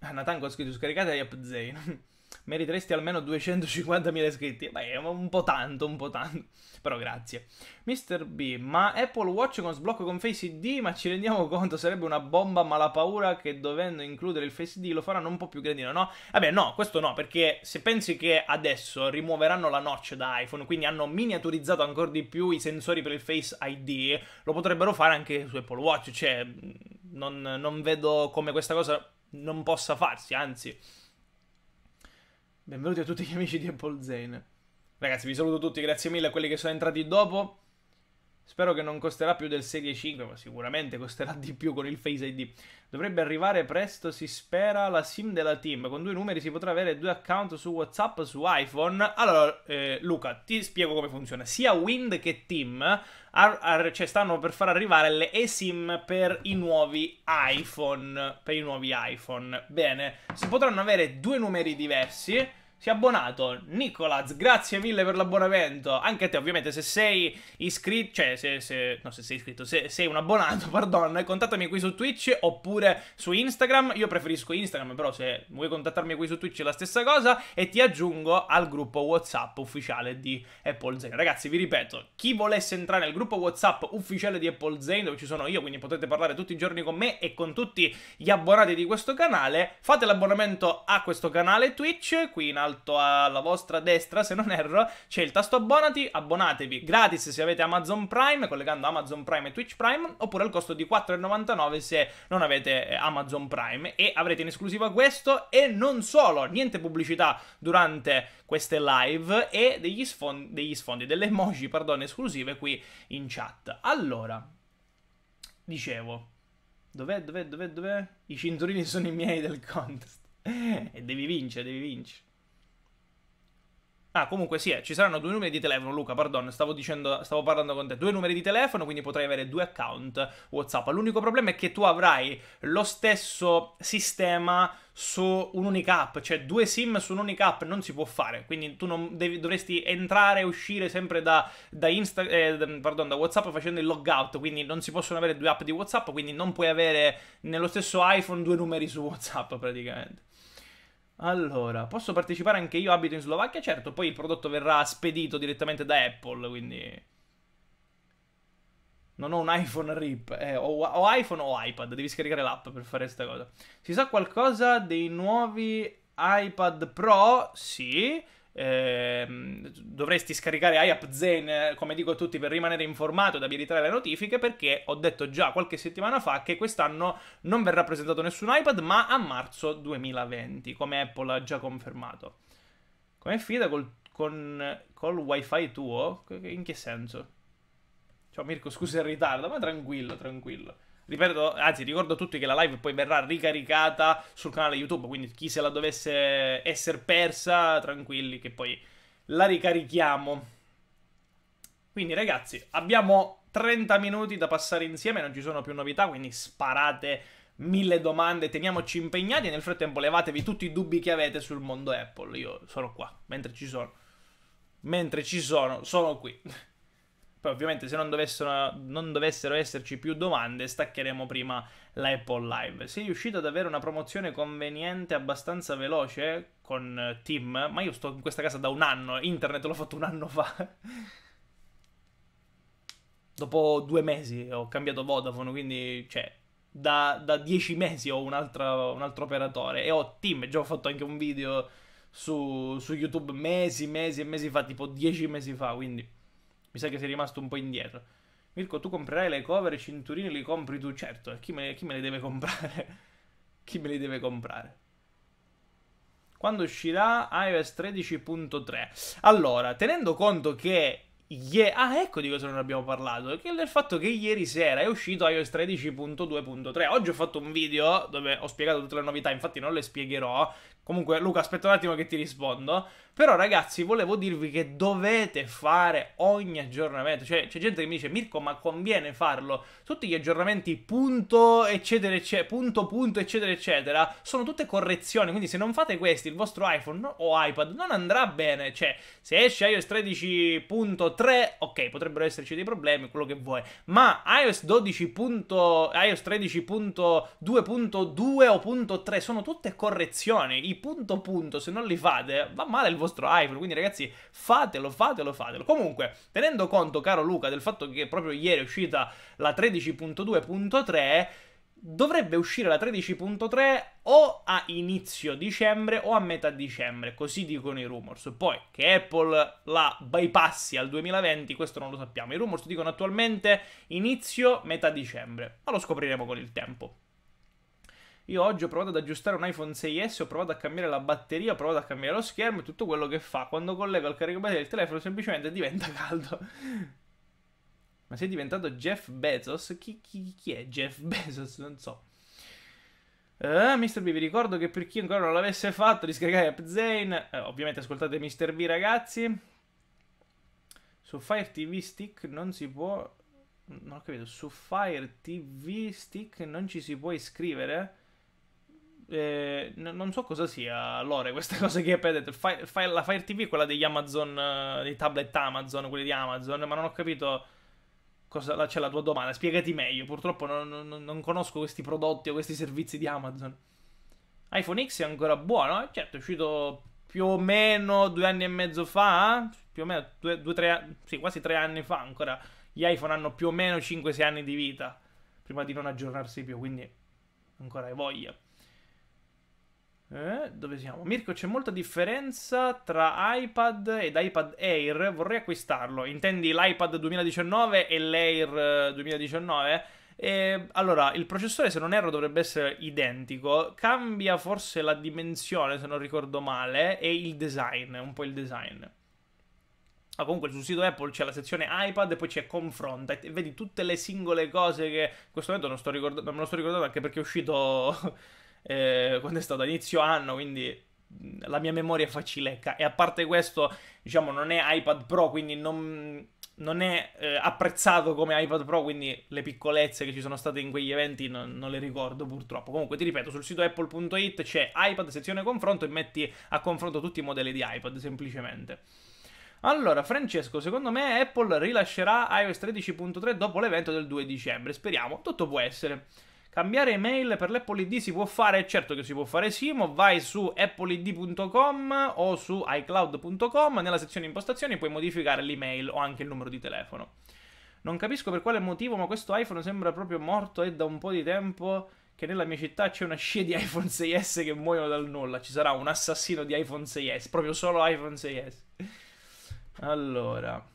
Ah, Nathan ha scritto scaricate gli app Zane. Meriteresti almeno 250.000 iscritti. Beh, è un po' tanto, un po' tanto. Però grazie. Mr. B, ma Apple Watch con sblocco con Face ID? Ma ci rendiamo conto, sarebbe una bomba, ma la paura che dovendo includere il Face ID lo faranno un po' più grandino, no? Vabbè, no, questo no, perché se pensi che adesso rimuoveranno la notch da iPhone, quindi hanno miniaturizzato ancora di più i sensori per il Face ID, lo potrebbero fare anche su Apple Watch, cioè... non, non vedo come questa cosa non possa farsi, anzi. Benvenuti a tutti gli amici di Apple Zane. Ragazzi, vi saluto tutti, grazie mille a quelli che sono entrati dopo. Spero che non costerà più del Serie 5, ma sicuramente costerà di più con il Face ID. Dovrebbe arrivare presto, si spera, la SIM della team. Con due numeri si potrà avere due account su WhatsApp, su iPhone. Allora, eh, Luca, ti spiego come funziona. Sia Wind che Team ar- ar- cioè stanno per far arrivare le eSIM per i nuovi iPhone. Per i nuovi iPhone. Bene, si potranno avere due numeri diversi si è abbonato. Nicolaz, grazie mille per l'abbonamento. Anche a te, ovviamente, se sei iscritto, cioè se, se, no, se sei iscritto, se sei un abbonato, pardon, contattami qui su Twitch oppure su Instagram. Io preferisco Instagram, però se vuoi contattarmi qui su Twitch è la stessa cosa e ti aggiungo al gruppo WhatsApp ufficiale di Apple Zane. Ragazzi, vi ripeto, chi volesse entrare nel gruppo WhatsApp ufficiale di Apple Zane, dove ci sono io, quindi potete parlare tutti i giorni con me e con tutti gli abbonati di questo canale, fate l'abbonamento a questo canale Twitch qui in alto alto alla vostra destra, se non erro, c'è il tasto abbonati, abbonatevi gratis se avete Amazon Prime, collegando Amazon Prime e Twitch Prime, oppure al costo di 4,99 se non avete eh, Amazon Prime e avrete in esclusiva questo e non solo, niente pubblicità durante queste live e degli sfondi, degli sfondi delle emoji, pardon, esclusive qui in chat. Allora, dicevo, dov'è, dov'è, dov'è, dov'è? I cinturini sono i miei del contest e devi vincere, devi vincere. Ah, comunque sì, eh, ci saranno due numeri di telefono, Luca, pardon, stavo, dicendo, stavo parlando con te, due numeri di telefono, quindi potrai avere due account WhatsApp. L'unico problema è che tu avrai lo stesso sistema su un'unica app, cioè due SIM su un'unica app non si può fare, quindi tu devi, dovresti entrare e uscire sempre da, da, Insta, eh, pardon, da WhatsApp facendo il logout, quindi non si possono avere due app di WhatsApp, quindi non puoi avere nello stesso iPhone due numeri su WhatsApp praticamente. Allora, posso partecipare anche io? Abito in Slovacchia? Certo, poi il prodotto verrà spedito direttamente da Apple, quindi... Non ho un iPhone RIP, eh, ho, ho, iPhone o iPad, devi scaricare l'app per fare questa cosa. Si sa qualcosa dei nuovi iPad Pro? Sì ehm, dovresti scaricare IAPZen, come dico a tutti, per rimanere informato ed abilitare le notifiche, perché ho detto già qualche settimana fa che quest'anno non verrà presentato nessun iPad, ma a marzo 2020, come Apple ha già confermato. Come fida col, con, col wifi tuo? In che senso? Ciao Mirko, scusa il ritardo, ma tranquillo, tranquillo. Ripeto, anzi, ricordo a tutti che la live poi verrà ricaricata sul canale YouTube. Quindi chi se la dovesse essere persa, tranquilli che poi la ricarichiamo. Quindi, ragazzi, abbiamo 30 minuti da passare insieme, non ci sono più novità, quindi sparate mille domande, teniamoci impegnati e nel frattempo levatevi tutti i dubbi che avete sul mondo Apple. Io sono qua, mentre ci sono. Mentre ci sono, sono qui ovviamente se non dovessero, non dovessero esserci più domande staccheremo prima l'Apple Live. Sei riuscito ad avere una promozione conveniente abbastanza veloce con eh, Tim, ma io sto in questa casa da un anno, internet l'ho fatto un anno fa. Dopo due mesi ho cambiato Vodafone, quindi cioè, da, da dieci mesi ho un altro, un altro operatore e ho Tim, già ho fatto anche un video su, su YouTube mesi, mesi e mesi fa, tipo dieci mesi fa, quindi... Mi sa che sei rimasto un po' indietro. Mirko, tu comprerai le cover e i cinturini li compri tu? Certo, chi chi me le deve comprare? chi me li deve comprare? Quando uscirà iOS 13.3? Allora, tenendo conto che Yeah. Ah, ecco di cosa non abbiamo parlato. Che il fatto che ieri sera è uscito iOS 13.2.3. Oggi ho fatto un video dove ho spiegato tutte le novità, infatti non le spiegherò. Comunque, Luca, aspetta un attimo che ti rispondo. Però, ragazzi, volevo dirvi che dovete fare ogni aggiornamento. Cioè, c'è gente che mi dice, Mirko, ma conviene farlo? Tutti gli aggiornamenti, punto, eccetera, eccetera, punto, punto, eccetera, eccetera, sono tutte correzioni. Quindi, se non fate questi, il vostro iPhone o iPad non andrà bene. Cioè, se esce iOS 13.3, ok, potrebbero esserci dei problemi, quello che vuoi. Ma iOS 12. iOS 13.2.2 o punto 3 sono tutte correzioni. I punto punto, se non li fate, va male il vostro iPhone. Quindi, ragazzi, fatelo, fatelo, fatelo. Comunque, tenendo conto, caro Luca, del fatto che proprio ieri è uscita la 13.2.3 dovrebbe uscire la 13.3 o a inizio dicembre o a metà dicembre, così dicono i rumors. Poi che Apple la bypassi al 2020, questo non lo sappiamo. I rumors dicono attualmente inizio metà dicembre, ma lo scopriremo con il tempo. Io oggi ho provato ad aggiustare un iPhone 6S, ho provato a cambiare la batteria, ho provato a cambiare lo schermo e tutto quello che fa. Quando collego al caricabatteria del telefono semplicemente diventa caldo. Ma sei diventato Jeff Bezos? Chi, chi, chi è Jeff Bezos? Non so. Uh, eh, Mr. B, vi ricordo che per chi ancora non l'avesse fatto di scaricare App Zane, eh, ovviamente ascoltate Mr. B ragazzi. Su Fire TV Stick non si può... Non ho capito, su Fire TV Stick non ci si può iscrivere. Eh, non so cosa sia, Lore, questa cosa che hai appena detto. Fire, fire, la Fire TV è quella degli Amazon, eh, dei tablet Amazon, quelli di Amazon, ma non ho capito cosa la, c'è la tua domanda. Spiegati meglio, purtroppo non, non, non, conosco questi prodotti o questi servizi di Amazon. iPhone X è ancora buono, eh? certo, è uscito più o meno due anni e mezzo fa, più o meno due, due tre, sì, quasi tre anni fa ancora. Gli iPhone hanno più o meno 5-6 anni di vita prima di non aggiornarsi più, quindi ancora hai voglia. Eh, dove siamo? Mirko, c'è molta differenza tra iPad ed iPad Air. Vorrei acquistarlo. Intendi l'iPad 2019 e l'Air 2019? Eh, e, allora, il processore, se non erro, dovrebbe essere identico. Cambia forse la dimensione, se non ricordo male, e il design, un po' il design. Ah, comunque sul sito Apple c'è la sezione iPad e poi c'è confronta e vedi tutte le singole cose che in questo momento non, sto ricord- non me lo sto ricordando anche perché è uscito eh, quando è stato inizio anno, quindi la mia memoria è facilecca e a parte questo, diciamo, non è iPad Pro, quindi non, non è eh, apprezzato come iPad Pro, quindi le piccolezze che ci sono state in quegli eventi non, non le ricordo purtroppo. Comunque ti ripeto, sul sito apple.it c'è iPad sezione confronto e metti a confronto tutti i modelli di iPad semplicemente. Allora, Francesco, secondo me Apple rilascerà iOS 13.3 dopo l'evento del 2 dicembre. Speriamo, tutto può essere. Cambiare email per l'Apple ID si può fare? Certo che si può fare Simo, vai su appleid.com o su iCloud.com, nella sezione impostazioni puoi modificare l'email o anche il numero di telefono. Non capisco per quale motivo, ma questo iPhone sembra proprio morto e da un po' di tempo che nella mia città c'è una scia di iPhone 6S che muoiono dal nulla. Ci sarà un assassino di iPhone 6S, proprio solo iPhone 6S. Allora...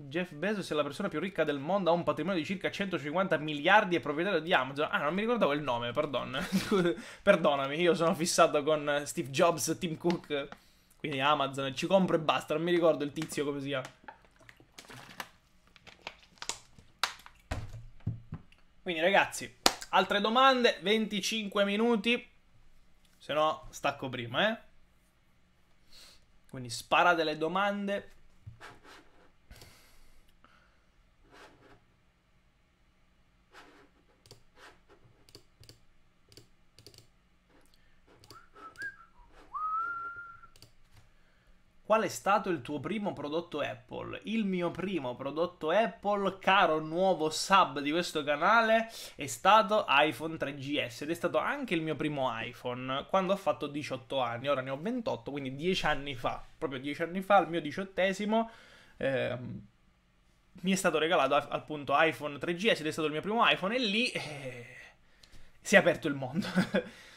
Jeff Bezos è la persona più ricca del mondo, ha un patrimonio di circa 150 miliardi e proprietario di Amazon. Ah, non mi ricordavo il nome, perdon. Perdonami, io sono fissato con Steve Jobs, Tim Cook, quindi Amazon, ci compro e basta, non mi ricordo il tizio come sia. Quindi ragazzi, altre domande, 25 minuti, se no stacco prima, eh. Quindi spara delle domande. Qual è stato il tuo primo prodotto Apple? Il mio primo prodotto Apple, caro nuovo sub di questo canale, è stato iPhone 3GS ed è stato anche il mio primo iPhone quando ho fatto 18 anni, ora ne ho 28, quindi 10 anni fa, proprio 10 anni fa, il mio diciottesimo. Ehm, mi è stato regalato appunto iPhone 3GS ed è stato il mio primo iPhone e lì eh, si è aperto il mondo.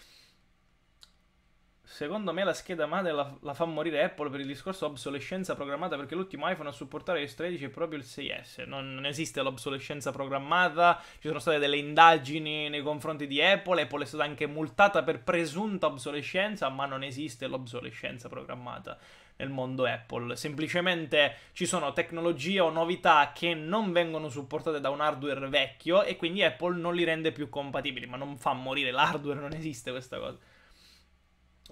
Secondo me la scheda madre la, la, fa morire Apple per il discorso obsolescenza programmata perché l'ultimo iPhone a supportare s 13 è proprio il 6S. Non, non, esiste l'obsolescenza programmata, ci sono state delle indagini nei confronti di Apple, Apple è stata anche multata per presunta obsolescenza, ma non esiste l'obsolescenza programmata nel mondo Apple. Semplicemente ci sono tecnologie o novità che non vengono supportate da un hardware vecchio e quindi Apple non li rende più compatibili, ma non fa morire l'hardware, non esiste questa cosa.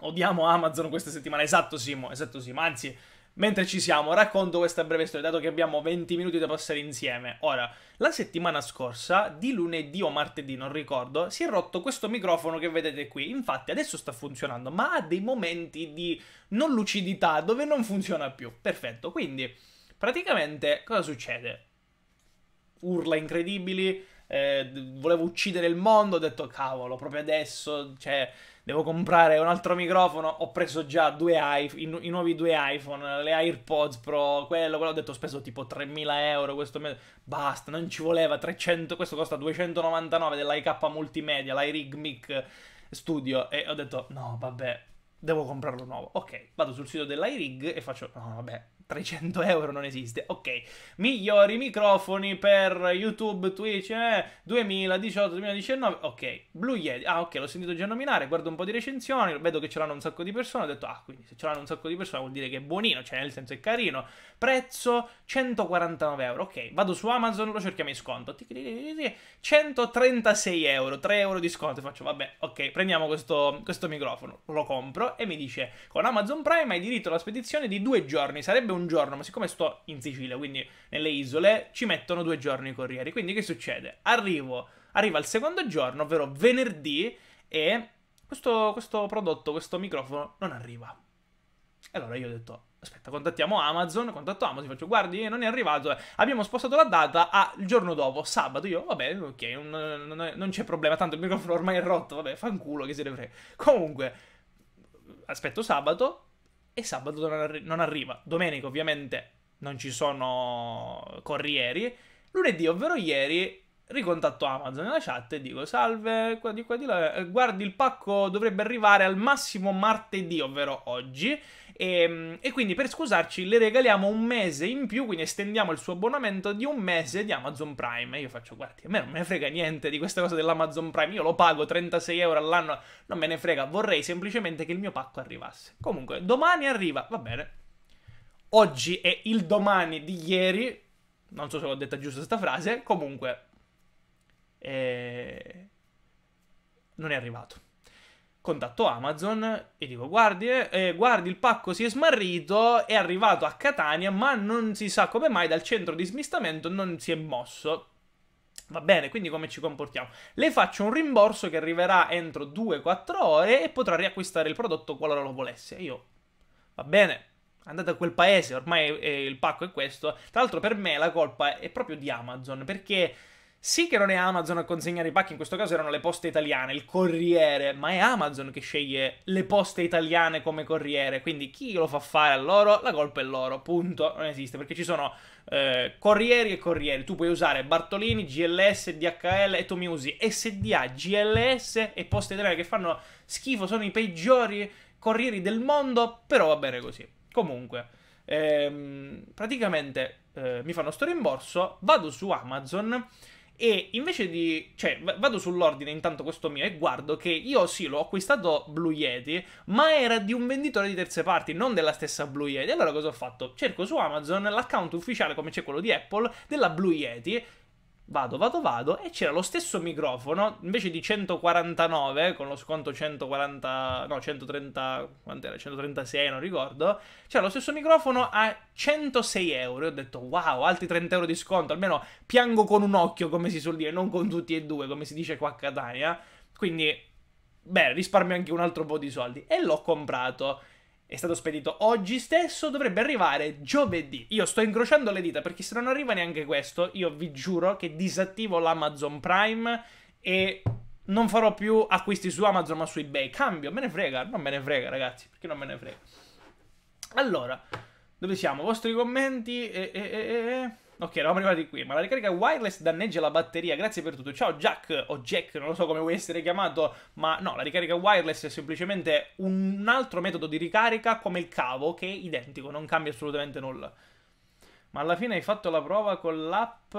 Odiamo Amazon questa settimana, esatto Simo, esatto Simo, anzi, mentre ci siamo, racconto questa breve storia, dato che abbiamo 20 minuti da passare insieme. Ora, la settimana scorsa, di lunedì o martedì, non ricordo, si è rotto questo microfono che vedete qui. Infatti, adesso sta funzionando, ma ha dei momenti di non lucidità dove non funziona più. Perfetto, quindi, praticamente, cosa succede? Urla incredibili, eh, volevo uccidere il mondo, ho detto, cavolo, proprio adesso, cioè devo comprare un altro microfono, ho preso già due i, i, nuovi due iPhone, le AirPods Pro, quello, quello ho detto ho speso tipo 3000 euro, questo me- basta, non ci voleva 300, questo costa 299 dell'IK Multimedia, l'iRig Mic Studio e ho detto no vabbè, devo comprarlo nuovo, ok, vado sul sito dell'iRig e faccio no vabbè, 300 euro non esiste. Ok, migliori microfoni per YouTube, Twitch, eh, 2018-2019. Ok, Blue Yeti. Ah, ok, l'ho sentito già nominare. Guardo un po' di recensioni, vedo che ce l'hanno un sacco di persone. Ho detto, ah, quindi se ce l'hanno un sacco di persone vuol dire che è buonino, cioè nel senso è carino. Prezzo 149 euro. Ok, vado su Amazon, lo cerchiamo in sconto. 136 euro, 3 euro di sconto. Faccio, vabbè, ok, prendiamo questo, questo microfono, lo compro e mi dice, con Amazon Prime hai diritto alla spedizione di due giorni. Sarebbe un un giorno, ma siccome sto in Sicilia, quindi nelle isole, ci mettono due giorni i corrieri. Quindi che succede? Arrivo, arriva il secondo giorno, ovvero venerdì, e questo, questo prodotto, questo microfono non arriva. E allora io ho detto, aspetta, contattiamo Amazon, contatto Amazon, faccio, guardi, non è arrivato, abbiamo spostato la data al ah, giorno dopo, sabato, io, vabbè, ok, non, non, non, c'è problema, tanto il microfono ormai è rotto, vabbè, fanculo, che se ne frega. Comunque, aspetto sabato, e sabato non, arri- non arriva. Domenica ovviamente non ci sono corrieri. Lunedì, ovvero ieri, ricontatto Amazon nella chat e dico salve, qua di qua di là, eh, guardi il pacco dovrebbe arrivare al massimo martedì, ovvero oggi. E, ehm, e, quindi per scusarci le regaliamo un mese in più, quindi estendiamo il suo abbonamento di un mese di Amazon Prime. E io faccio, guardi, a me non me ne frega niente di questa cosa dell'Amazon Prime, io lo pago 36 euro all'anno, non me ne frega, vorrei semplicemente che il mio pacco arrivasse. Comunque, domani arriva, va bene. Oggi è il domani di ieri, non so se l'ho detta giusta questa frase, comunque... Eh... Non è arrivato contatto Amazon e dico guardi, eh, eh, guardi il pacco si è smarrito, è arrivato a Catania ma non si sa come mai dal centro di smistamento non si è mosso. Va bene, quindi come ci comportiamo? Le faccio un rimborso che arriverà entro 2-4 ore e potrà riacquistare il prodotto qualora lo volesse. Io, va bene, andate a quel paese, ormai eh, il pacco è questo. Tra l'altro per me la colpa è proprio di Amazon, perché sì che non è Amazon a consegnare i pacchi, in questo caso erano le poste italiane, il corriere, ma è Amazon che sceglie le poste italiane come corriere, quindi chi lo fa fare a loro, la colpa è loro, punto, non esiste, perché ci sono eh, corrieri e corrieri, tu puoi usare Bartolini, GLS, DHL e Tomi usi SDA, GLS e poste italiane che fanno schifo, sono i peggiori corrieri del mondo, però va bene così. Comunque, ehm, praticamente eh, mi fanno sto rimborso, vado su Amazon e invece di... Cioè, vado sull'ordine intanto questo mio e guardo che io sì, l'ho acquistato Blue Yeti, ma era di un venditore di terze parti, non della stessa Blue Yeti. Allora cosa ho fatto? Cerco su Amazon l'account ufficiale, come c'è quello di Apple, della Blue Yeti Vado, vado, vado. E c'era lo stesso microfono, invece di 149, con lo sconto 140... no, 130... quant'era? 136, non ricordo. C'era lo stesso microfono a 106 euro. E ho detto, wow, altri 30 euro di sconto. Almeno piango con un occhio, come si suol dire, non con tutti e due, come si dice qua a Catania. Quindi, beh, risparmio anche un altro po' di soldi. E l'ho comprato è stato spedito oggi stesso, dovrebbe arrivare giovedì. Io sto incrociando le dita perché se non arriva neanche questo, io vi giuro che disattivo l'Amazon Prime e non farò più acquisti su Amazon ma su eBay. Cambio, me ne frega, non me ne frega ragazzi, perché non me ne frega. Allora, dove siamo? Vostri commenti e... e, e, e... Ok, eravamo arrivati qui, ma la ricarica wireless danneggia la batteria, grazie per tutto. Ciao Jack, o Jack, non lo so come vuoi essere chiamato, ma no, la ricarica wireless è semplicemente un altro metodo di ricarica come il cavo, che è identico, non cambia assolutamente nulla. Ma alla fine hai fatto la prova con l'app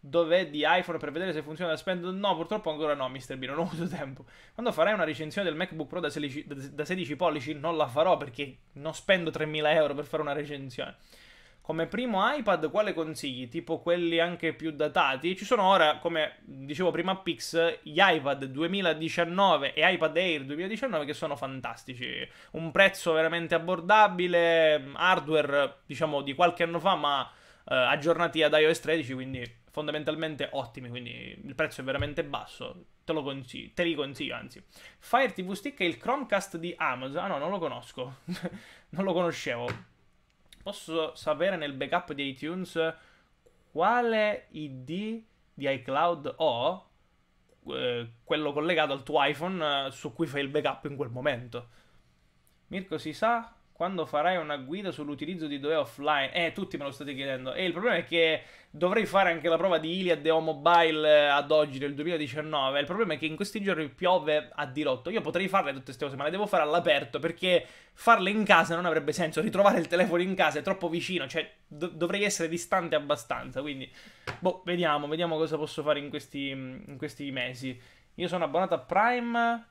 dov'è di iPhone per vedere se funziona da spend? No, purtroppo ancora no, Mr. B, non ho avuto tempo. Quando farai una recensione del MacBook Pro da 16, da 16 pollici, non la farò perché non spendo 3.000 euro per fare una recensione come primo iPad quale consigli? Tipo quelli anche più datati? Ci sono ora, come dicevo prima a Pix, gli iPad 2019 e iPad Air 2019 che sono fantastici. Un prezzo veramente abbordabile, hardware diciamo di qualche anno fa ma eh, aggiornati ad iOS 13, quindi fondamentalmente ottimi, quindi il prezzo è veramente basso. Te, lo consiglio, te li consiglio, anzi. Fire TV Stick è il Chromecast di Amazon. Ah no, non lo conosco. non lo conoscevo posso sapere nel backup di iTunes quale ID di iCloud ho, eh, quello collegato al tuo iPhone eh, su cui fai il backup in quel momento. Mirko, si sa quando farai una guida sull'utilizzo di Doe offline? Eh, tutti me lo state chiedendo. E il problema è che Dovrei fare anche la prova di Iliad e o Mobile eh, ad oggi nel 2019. Il problema è che in questi giorni piove a dirotto. Io potrei farle tutte queste cose, ma le devo fare all'aperto perché farle in casa non avrebbe senso. Ritrovare il telefono in casa è troppo vicino, cioè do dovrei essere distante abbastanza. Quindi, boh, vediamo, vediamo cosa posso fare in questi, in questi mesi. Io sono abbonato a Prime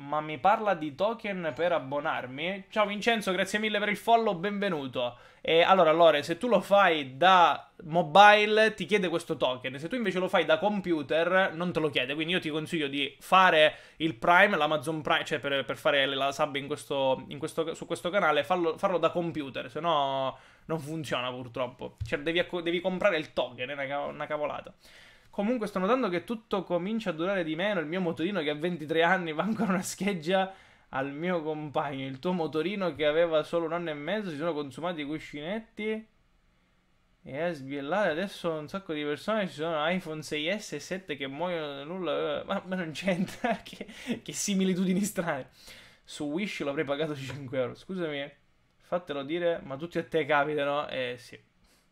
ma mi parla di token per abbonarmi. Ciao Vincenzo, grazie mille per il follow, benvenuto. E allora, Lore, se tu lo fai da mobile ti chiede questo token, se tu invece lo fai da computer non te lo chiede, quindi io ti consiglio di fare il Prime, l'Amazon Prime, cioè per, per fare la sub in questo, in questo, su questo canale, farlo, farlo da computer, se no non funziona purtroppo. Cioè devi, devi comprare il token, è una, una cavolata. Comunque sto notando che tutto comincia a durare di meno. Il mio motorino che ha 23 anni va ancora una scheggia al mio compagno. Il tuo motorino che aveva solo un anno e mezzo. Si sono consumati i cuscinetti. E a sbiellare adesso un sacco di persone ci sono iPhone 6S e 7 che muoiono da nulla. Ma, ma non c'entra. che, che similitudini strane. Su Wish l'avrei pagato 5 euro. Scusami, eh. fatelo dire, ma tutti a te capitano. Eh sì.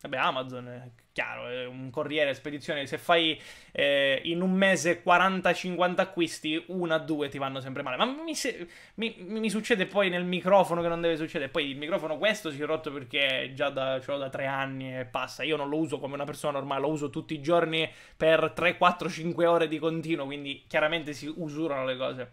Vabbè, Amazon. Eh chiaro, eh, un corriere, spedizione, se fai eh, in un mese 40-50 acquisti, una o due ti vanno sempre male. Ma mi, se, mi, mi, succede poi nel microfono che non deve succedere. Poi il microfono questo si è rotto perché già da, ce l'ho da tre anni e passa. Io non lo uso come una persona normale, lo uso tutti i giorni per 3, 4, 5 ore di continuo, quindi chiaramente si usurano le cose.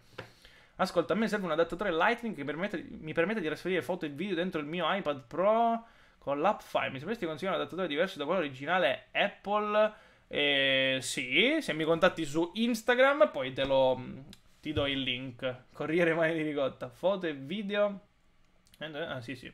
Ascolta, a me serve un adattatore Lightning che permette, mi permette di trasferire foto e video dentro il mio iPad Pro con l'app Fire. Mi sapresti consigliare un adattatore diverso da quello originale Apple? Eh, sì, se mi contatti su Instagram, poi te lo mm, ti do il link. Corriere Mani di Ricotta, foto e video. Eh, eh, ah, sì, sì.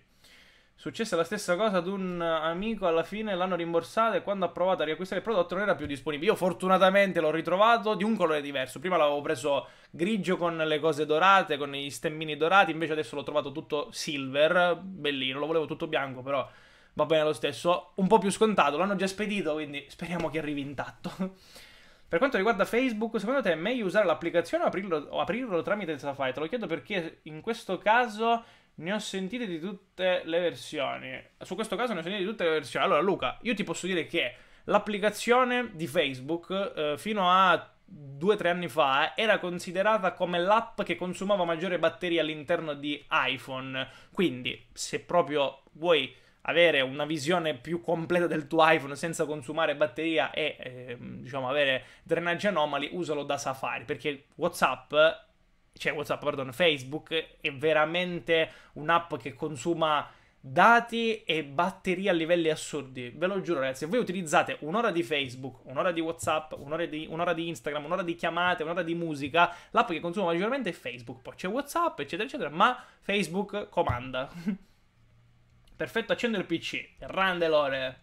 Successe la stessa cosa ad un amico alla fine, l'hanno rimborsato e quando ha provato a riacquistare il prodotto non era più disponibile. Io fortunatamente l'ho ritrovato di un colore diverso. Prima l'avevo preso grigio con le cose dorate, con gli stemmini dorati, invece adesso l'ho trovato tutto silver, bellino, lo volevo tutto bianco però va bene lo stesso. Un po' più scontato, l'hanno già spedito, quindi speriamo che arrivi intatto. Per quanto riguarda Facebook, secondo te è meglio usare l'applicazione o aprirlo, o aprirlo tramite il Safari? Te lo chiedo perché in questo caso ne ho sentite di tutte le versioni. Su questo caso ne ho sentite di tutte le versioni. Allora, Luca, io ti posso dire che l'applicazione di Facebook eh, fino a 2-3 anni fa era considerata come l'app che consumava maggiore batteria all'interno di iPhone. Quindi, se proprio vuoi avere una visione più completa del tuo iPhone senza consumare batteria e eh, diciamo avere drenaggi anomali, usalo da Safari perché WhatsApp cioè WhatsApp, pardon, Facebook è veramente un'app che consuma dati e batterie a livelli assurdi. Ve lo giuro, ragazzi, se voi utilizzate un'ora di Facebook, un'ora di WhatsApp, un'ora di, un'ora di Instagram, un'ora di chiamate, un'ora di musica, l'app che consuma maggiormente è Facebook, poi c'è WhatsApp, eccetera, eccetera, ma Facebook comanda. Perfetto, accendo il PC. Grande Lore.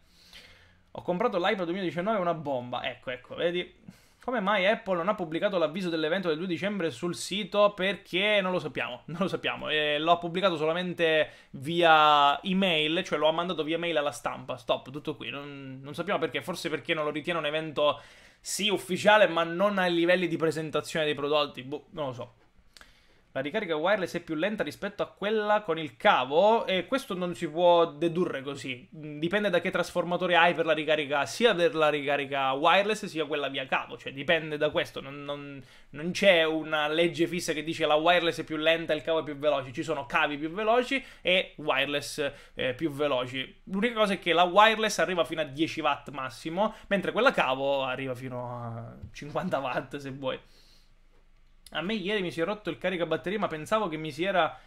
Ho comprato l'iPad 2019, è una bomba. Ecco, ecco, vedi? Come mai Apple non ha pubblicato l'avviso dell'evento del 2 dicembre sul sito? Perché non lo sappiamo, non lo sappiamo. Eh, l'ho pubblicato solamente via email, cioè lo ha mandato via mail alla stampa. Stop, tutto qui. Non, non sappiamo perché, forse perché non lo ritiene un evento sì ufficiale, ma non ai livelli di presentazione dei prodotti. Boh, non lo so. La ricarica wireless è più lenta rispetto a quella con il cavo e questo non si può dedurre così. Mm, dipende da che trasformatore hai per la ricarica, sia per la ricarica wireless sia quella via cavo, cioè dipende da questo. Non, non, non c'è una legge fissa che dice la wireless è più lenta e il cavo è più veloce. Ci sono cavi più veloci e wireless eh, più veloci. L'unica cosa è che la wireless arriva fino a 10 watt massimo, mentre quella cavo arriva fino a 50 watt se vuoi. A me ieri mi si è rotto il caricabatteria, ma pensavo che mi si era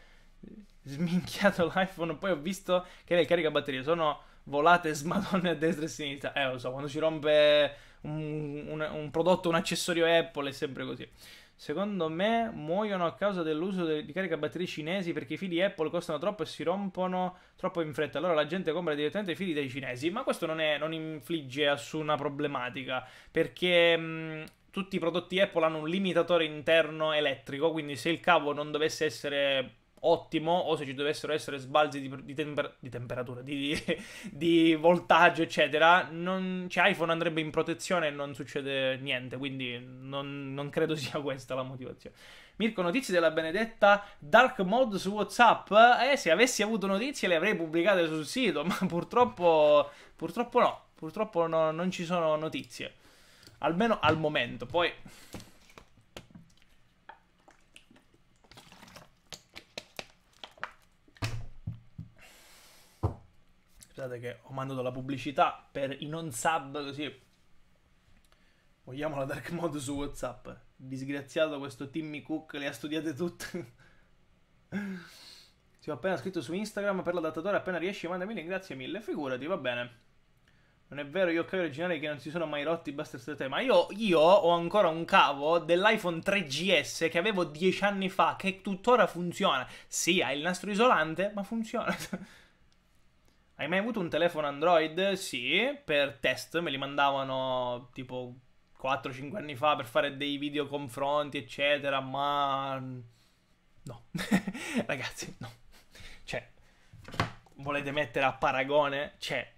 sminchiato l'iPhone. Poi ho visto che era il caricabatteria. Sono volate smadonne a destra e a sinistra. Eh, lo so, quando si rompe un, un, un prodotto, un accessorio Apple è sempre così. Secondo me muoiono a causa dell'uso de- di caricabatterie cinesi perché i fili Apple costano troppo e si rompono troppo in fretta. Allora la gente compra direttamente i fili dai cinesi. Ma questo non, è, non infligge nessuna problematica perché mm, tutti i prodotti Apple hanno un limitatore interno elettrico, quindi se il cavo non dovesse essere ottimo o se ci dovessero essere sbalzi di, di, temper- di temperatura, di, di, voltaggio, eccetera, non, cioè iPhone andrebbe in protezione e non succede niente, quindi non, non credo sia questa la motivazione. Mirko, notizie della benedetta Dark Mode su WhatsApp? Eh, se avessi avuto notizie le avrei pubblicate sul sito, ma purtroppo, purtroppo no, purtroppo no, non ci sono notizie. Almeno al momento, poi... Scusate che ho mandato la pubblicità per i non sub così... Vogliamo la dark mode su Whatsapp. Disgraziato questo Timmy Cook, le ha studiate tutte. Ti ho appena scritto su Instagram per l'adattatore, appena riesci mandami link, grazie mille. Figurati, va bene. Non è vero, io ho cavi originali che non si sono mai rotti, basta questo tema. io, io ho ancora un cavo dell'iPhone 3GS che avevo dieci anni fa, che tuttora funziona. Sì, ha il nastro isolante, ma funziona. Hai mai avuto un telefono Android? Sì, per test, me li mandavano tipo 4-5 anni fa per fare dei video confronti, eccetera, ma... No, ragazzi, no. Cioè, volete mettere a paragone? Cioè,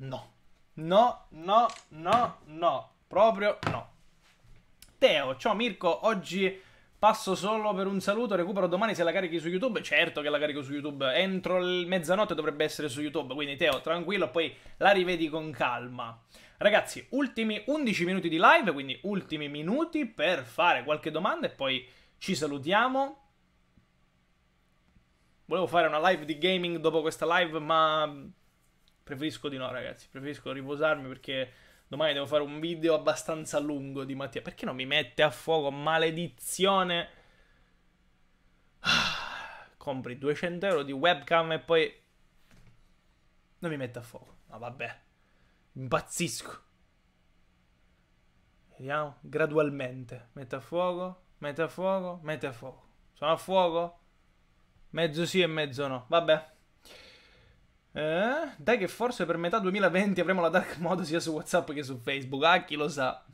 no. No, no, no, no. Proprio no. Teo, ciao Mirko, oggi passo solo per un saluto, recupero domani se la carichi su YouTube. Certo che la carico su YouTube, entro mezzanotte dovrebbe essere su YouTube, quindi Teo, tranquillo, poi la rivedi con calma. Ragazzi, ultimi 11 minuti di live, quindi ultimi minuti per fare qualche domanda e poi ci salutiamo. Volevo fare una live di gaming dopo questa live, ma preferisco di no, ragazzi. Preferisco riposarmi perché domani devo fare un video abbastanza lungo di Mattia. Perché non mi mette a fuoco? Maledizione. Ah, compri 200 euro di webcam e poi... Non mi mette a fuoco. Ma no, vabbè. Impazzisco. Vediamo. Gradualmente. Mette a fuoco. Mette a fuoco. Mette a fuoco. Sono a fuoco? Mezzo sì e mezzo no. Vabbè. Eh? Dai che forse per metà 2020 avremo la dark mode sia su WhatsApp che su Facebook. Ah, chi lo sa.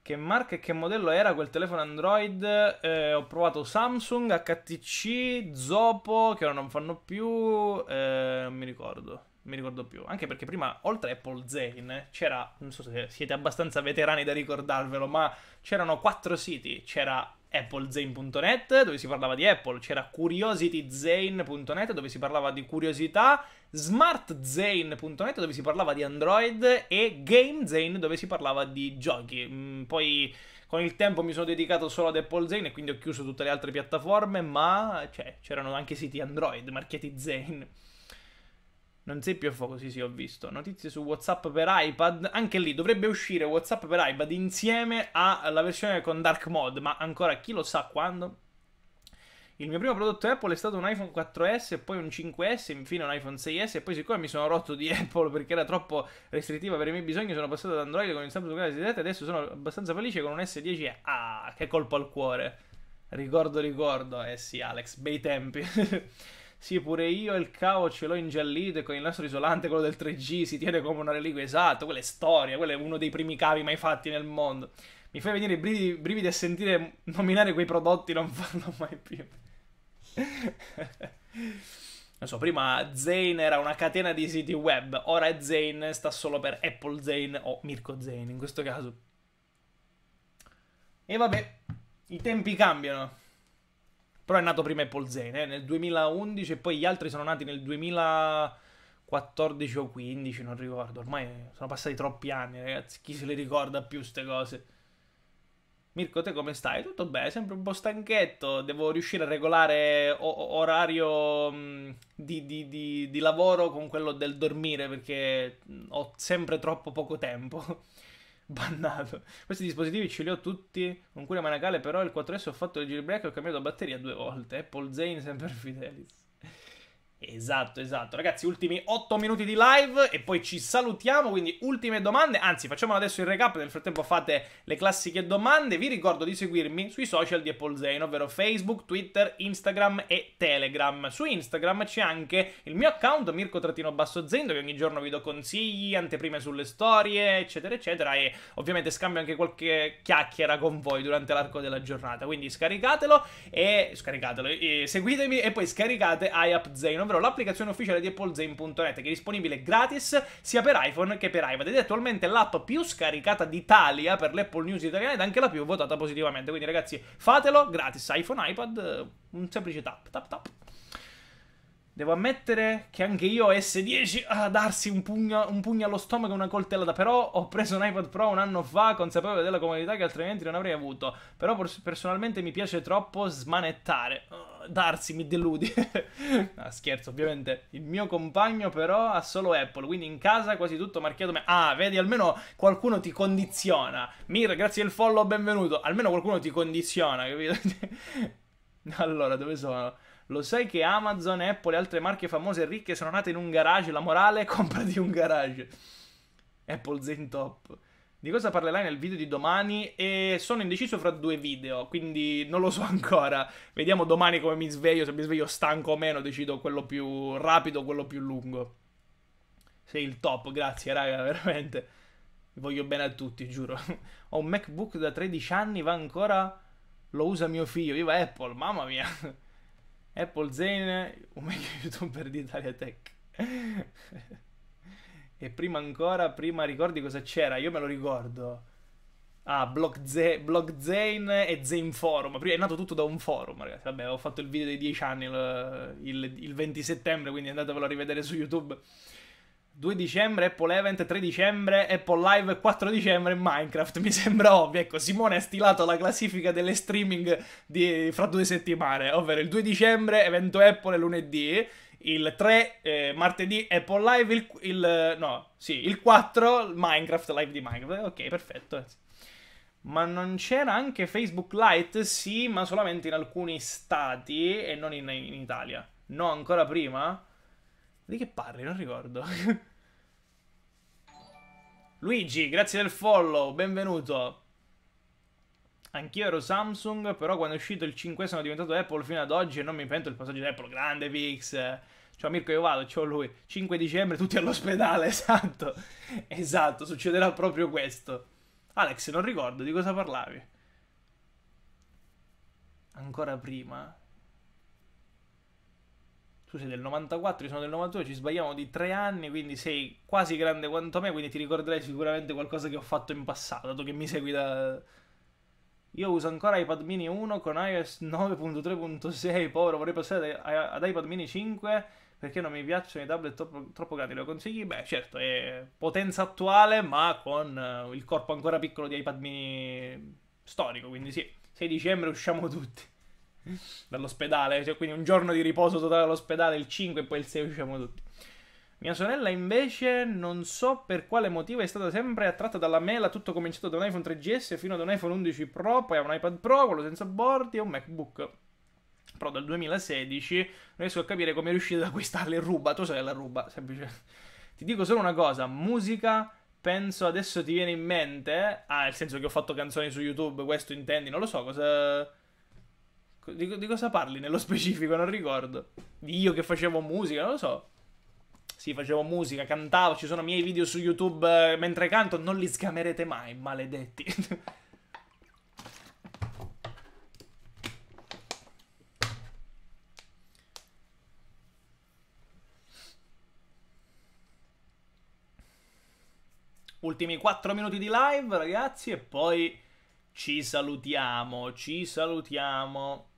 Che marca e che modello era quel telefono Android? Eh, ho provato Samsung, HTC, Zopo, che ora non fanno più. Eh, non mi ricordo. Non mi ricordo più. Anche perché prima, oltre a Apple Zane, c'era. Non so se siete abbastanza veterani da ricordarvelo, ma c'erano quattro siti. C'era applezane.net dove si parlava di Apple, c'era curiosityzane.net dove si parlava di curiosità, smartzane.net dove si parlava di Android e gamezane dove si parlava di giochi. Mm, poi con il tempo mi sono dedicato solo ad Apple Zane e quindi ho chiuso tutte le altre piattaforme, ma cioè, c'erano anche siti Android marchiati Zane. Non sei più a fuoco, sì sì, ho visto. Notizie su WhatsApp per iPad. Anche lì dovrebbe uscire WhatsApp per iPad insieme alla versione con Dark Mode, ma ancora chi lo sa quando. Il mio primo prodotto Apple è stato un iPhone 4S, poi un 5S, infine un iPhone 6S e poi siccome mi sono rotto di Apple perché era troppo restrittiva per i miei bisogni sono passato ad Android con il Samsung Galaxy Z e adesso sono abbastanza felice con un S10. Ah, che colpo al cuore. Ricordo, ricordo. Eh sì, Alex, bei tempi. Sì, pure io il cavo ce l'ho ingiallito e con il nastro isolante, quello del 3G, si tiene come una reliquia. Esatto, quella è storia, quello è uno dei primi cavi mai fatti nel mondo. Mi fai venire i brividi, brividi a sentire nominare quei prodotti, non farlo mai più. non so, prima Zane era una catena di siti web, ora Zane sta solo per Apple Zane o Mirko Zane in questo caso. E vabbè, i tempi cambiano. Però è nato prima Apple Zane, eh, nel 2011 e poi gli altri sono nati nel 2014 o 15, non ricordo. Ormai sono passati troppi anni, ragazzi. Chi se le ricorda più queste cose? Mirko, te come stai? Tutto bene, sempre un po' stanchetto. Devo riuscire a regolare o- orario mm, di, di, di, di lavoro con quello del dormire perché mm, ho sempre troppo poco tempo bannato. Questi dispositivi ce li ho tutti con cura manacale, però il 4S ho fatto il jailbreak e ho cambiato batteria due volte. Eh. Apple Zane sempre Fidelis. Esatto, esatto. Ragazzi, ultimi 8 minuti di live e poi ci salutiamo, quindi ultime domande. Anzi, facciamo adesso il recap, nel frattempo fate le classiche domande. Vi ricordo di seguirmi sui social di Apple Zane, ovvero Facebook, Twitter, Instagram e Telegram. Su Instagram c'è anche il mio account mirco-bassozane dove ogni giorno vi do consigli, anteprime sulle storie, eccetera, eccetera e ovviamente scambio anche qualche chiacchiera con voi durante l'arco della giornata. Quindi scaricatelo e scaricatelo, e seguitemi e poi scaricate iApp ovvero l'applicazione ufficiale di AppleZane.net che è disponibile gratis sia per iPhone che per iPad ed è attualmente l'app più scaricata d'Italia per l'Apple News italiana ed anche la più votata positivamente. Quindi ragazzi fatelo gratis, iPhone, iPad, eh, un semplice tap tap tap. Devo ammettere che anche io ho S10 a ah, darsi un pugno, un pugno, allo stomaco e una coltellata. Però ho preso un iPad Pro un anno fa, consapevole della comodità che altrimenti non avrei avuto. Però personalmente mi piace troppo smanettare. Ah, darsi mi deludi. no, scherzo, ovviamente. Il mio compagno però ha solo Apple, quindi in casa quasi tutto marchiato. Me- ah, vedi, almeno qualcuno ti condiziona. Mir, grazie del follow, benvenuto. Almeno qualcuno ti condiziona, capito? allora, dove sono? Lo sai che Amazon, Apple e altre marche famose e ricche sono nate in un garage? La morale è comprati un garage. Apple Zen Top. Di cosa parlerai nel video di domani? E sono indeciso fra due video, quindi non lo so ancora. Vediamo domani come mi sveglio, se mi sveglio stanco o meno, decido quello più rapido, o quello più lungo. Sei il top, grazie raga, veramente. voglio bene a tutti, giuro. Ho un MacBook da 13 anni, va ancora... Lo usa mio figlio, viva Apple, mamma mia. Apple Zane, o meglio youtuber di Italia Tech. e prima ancora, prima ricordi cosa c'era? Io me lo ricordo. Ah, Block, Z- Block Zane e Zane Forum. Prima è nato tutto da un forum, ragazzi. Vabbè, ho fatto il video dei 10 anni il, il, il 20 settembre, quindi andatevelo a rivedere su YouTube. 2 dicembre Apple Event, 3 dicembre Apple Live, 4 dicembre Minecraft, mi sembra ovvio. Ecco, Simone ha stilato la classifica delle streaming di, fra due settimane, ovvero il 2 dicembre evento Apple lunedì, il 3 eh, martedì Apple Live, il, il, no, sì, il 4 Minecraft Live di Minecraft. Eh, ok, perfetto. Ma non c'era anche Facebook Lite? Sì, ma solamente in alcuni stati e non in, in Italia. No, ancora prima? Di che parli? Non ricordo. Luigi, grazie del follow, benvenuto. Anch'io ero Samsung, però quando è uscito il 5 sono diventato Apple fino ad oggi e non mi pento il passaggio di Apple. Grande Vix. Ciao Mirko, io vado, ciao lui. 5 dicembre tutti all'ospedale, esatto. Esatto, succederà proprio questo. Alex, non ricordo di cosa parlavi. Ancora prima tu sei del 94, io sono del 92, ci sbagliamo di tre anni, quindi sei quasi grande quanto me, quindi ti ricorderai sicuramente qualcosa che ho fatto in passato, dato che mi segui da... Io uso ancora iPad mini 1 con iOS 9.3.6, povero, vorrei passare ad iPad mini 5 perché non mi piacciono i tablet troppo, troppo grandi, lo consigli? Beh, certo, è potenza attuale, ma con eh, il corpo ancora piccolo di iPad mini storico, quindi sì, 6 dicembre usciamo tutti dall'ospedale, cioè, quindi un giorno di riposo totale all'ospedale, il 5 e poi il 6 usciamo tutti. Mia sorella invece non so per quale motivo è stata sempre attratta dalla mela, tutto cominciato da un iPhone 3GS fino ad un iPhone 11 Pro, poi a un iPad Pro, quello senza bordi e un MacBook Pro dal 2016. Non riesco a capire come è riuscita ad acquistarle, ruba, tua sorella ruba, semplicemente. Ti dico solo una cosa, musica penso adesso ti viene in mente, ah, nel senso che ho fatto canzoni su YouTube, questo intendi, non lo so, cosa di, di, cosa parli nello specifico? Non ricordo. Io che facevo musica, non lo so. Sì, facevo musica, cantavo, ci sono miei video su YouTube eh, mentre canto, non li sgamerete mai, maledetti. Ultimi 4 minuti di live, ragazzi, e poi ci salutiamo, ci salutiamo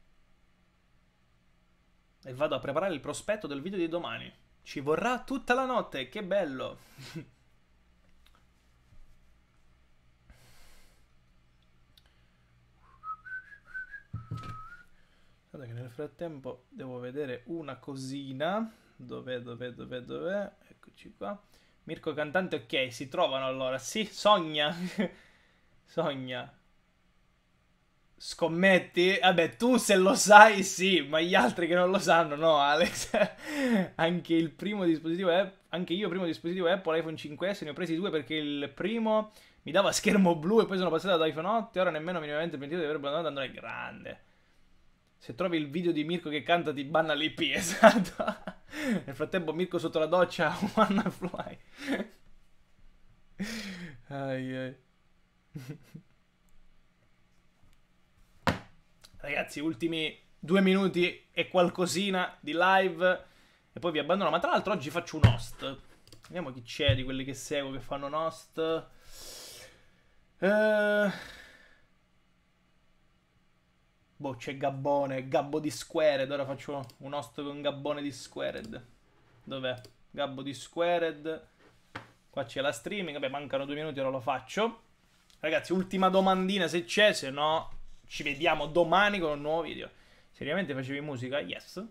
e vado a preparare il prospetto del video di domani. Ci vorrà tutta la notte, che bello! Guarda che nel frattempo devo vedere una cosina. Dov'è, dov'è, dov'è, dov'è? Eccoci qua. Mirko Cantante, ok, si trovano allora. Sì, sogna. sogna. Scommetti? Vabbè, tu se lo sai sì, ma gli altri che non lo sanno no, Alex. anche il primo dispositivo Apple, anche io primo dispositivo Apple, iPhone 5S, ne ho presi due perché il primo mi dava schermo blu e poi sono passato ad iPhone 8 e ora nemmeno minimamente pentito di averlo abbandonato Android grande. Se trovi il video di Mirko che canta ti banna l'IP, esatto. Nel frattempo Mirko sotto la doccia, wanna fly. ai ai. ragazzi, ultimi due minuti e qualcosina di live e poi vi abbandono. Ma tra l'altro oggi faccio un host. Vediamo chi c'è di quelli che seguo che fanno un host. Eh... Boh, c'è Gabbone, Gabbo di Squared. Ora faccio un host con Gabbone di Squared. Dov'è? Gabbo di Squared. Qua c'è la streaming. Vabbè, mancano due minuti, ora lo faccio. Ragazzi, ultima domandina se c'è, se no ci vediamo domani con un nuovo video. Seriamente facevi musica? Yes,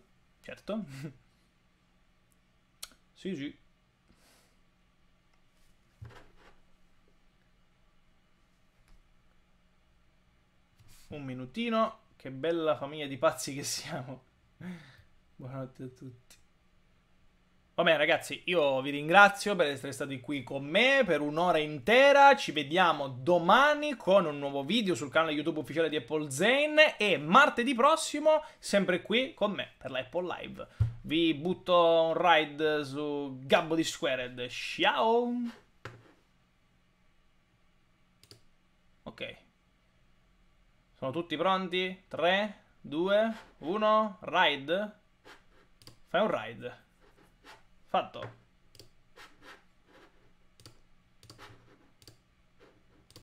certo. sì, sì. Un minutino. Che bella famiglia di pazzi che siamo. Buonanotte a tutti. Vabbè ragazzi, io vi ringrazio per essere stati qui con me per un'ora intera, ci vediamo domani con un nuovo video sul canale YouTube ufficiale di Apple Zane e martedì prossimo sempre qui con me per l'Apple Live. Vi butto un ride su Gabbo di Squared, ciao! Ok, sono tutti pronti? 3, 2, 1, ride? Fai un ride. Fatto.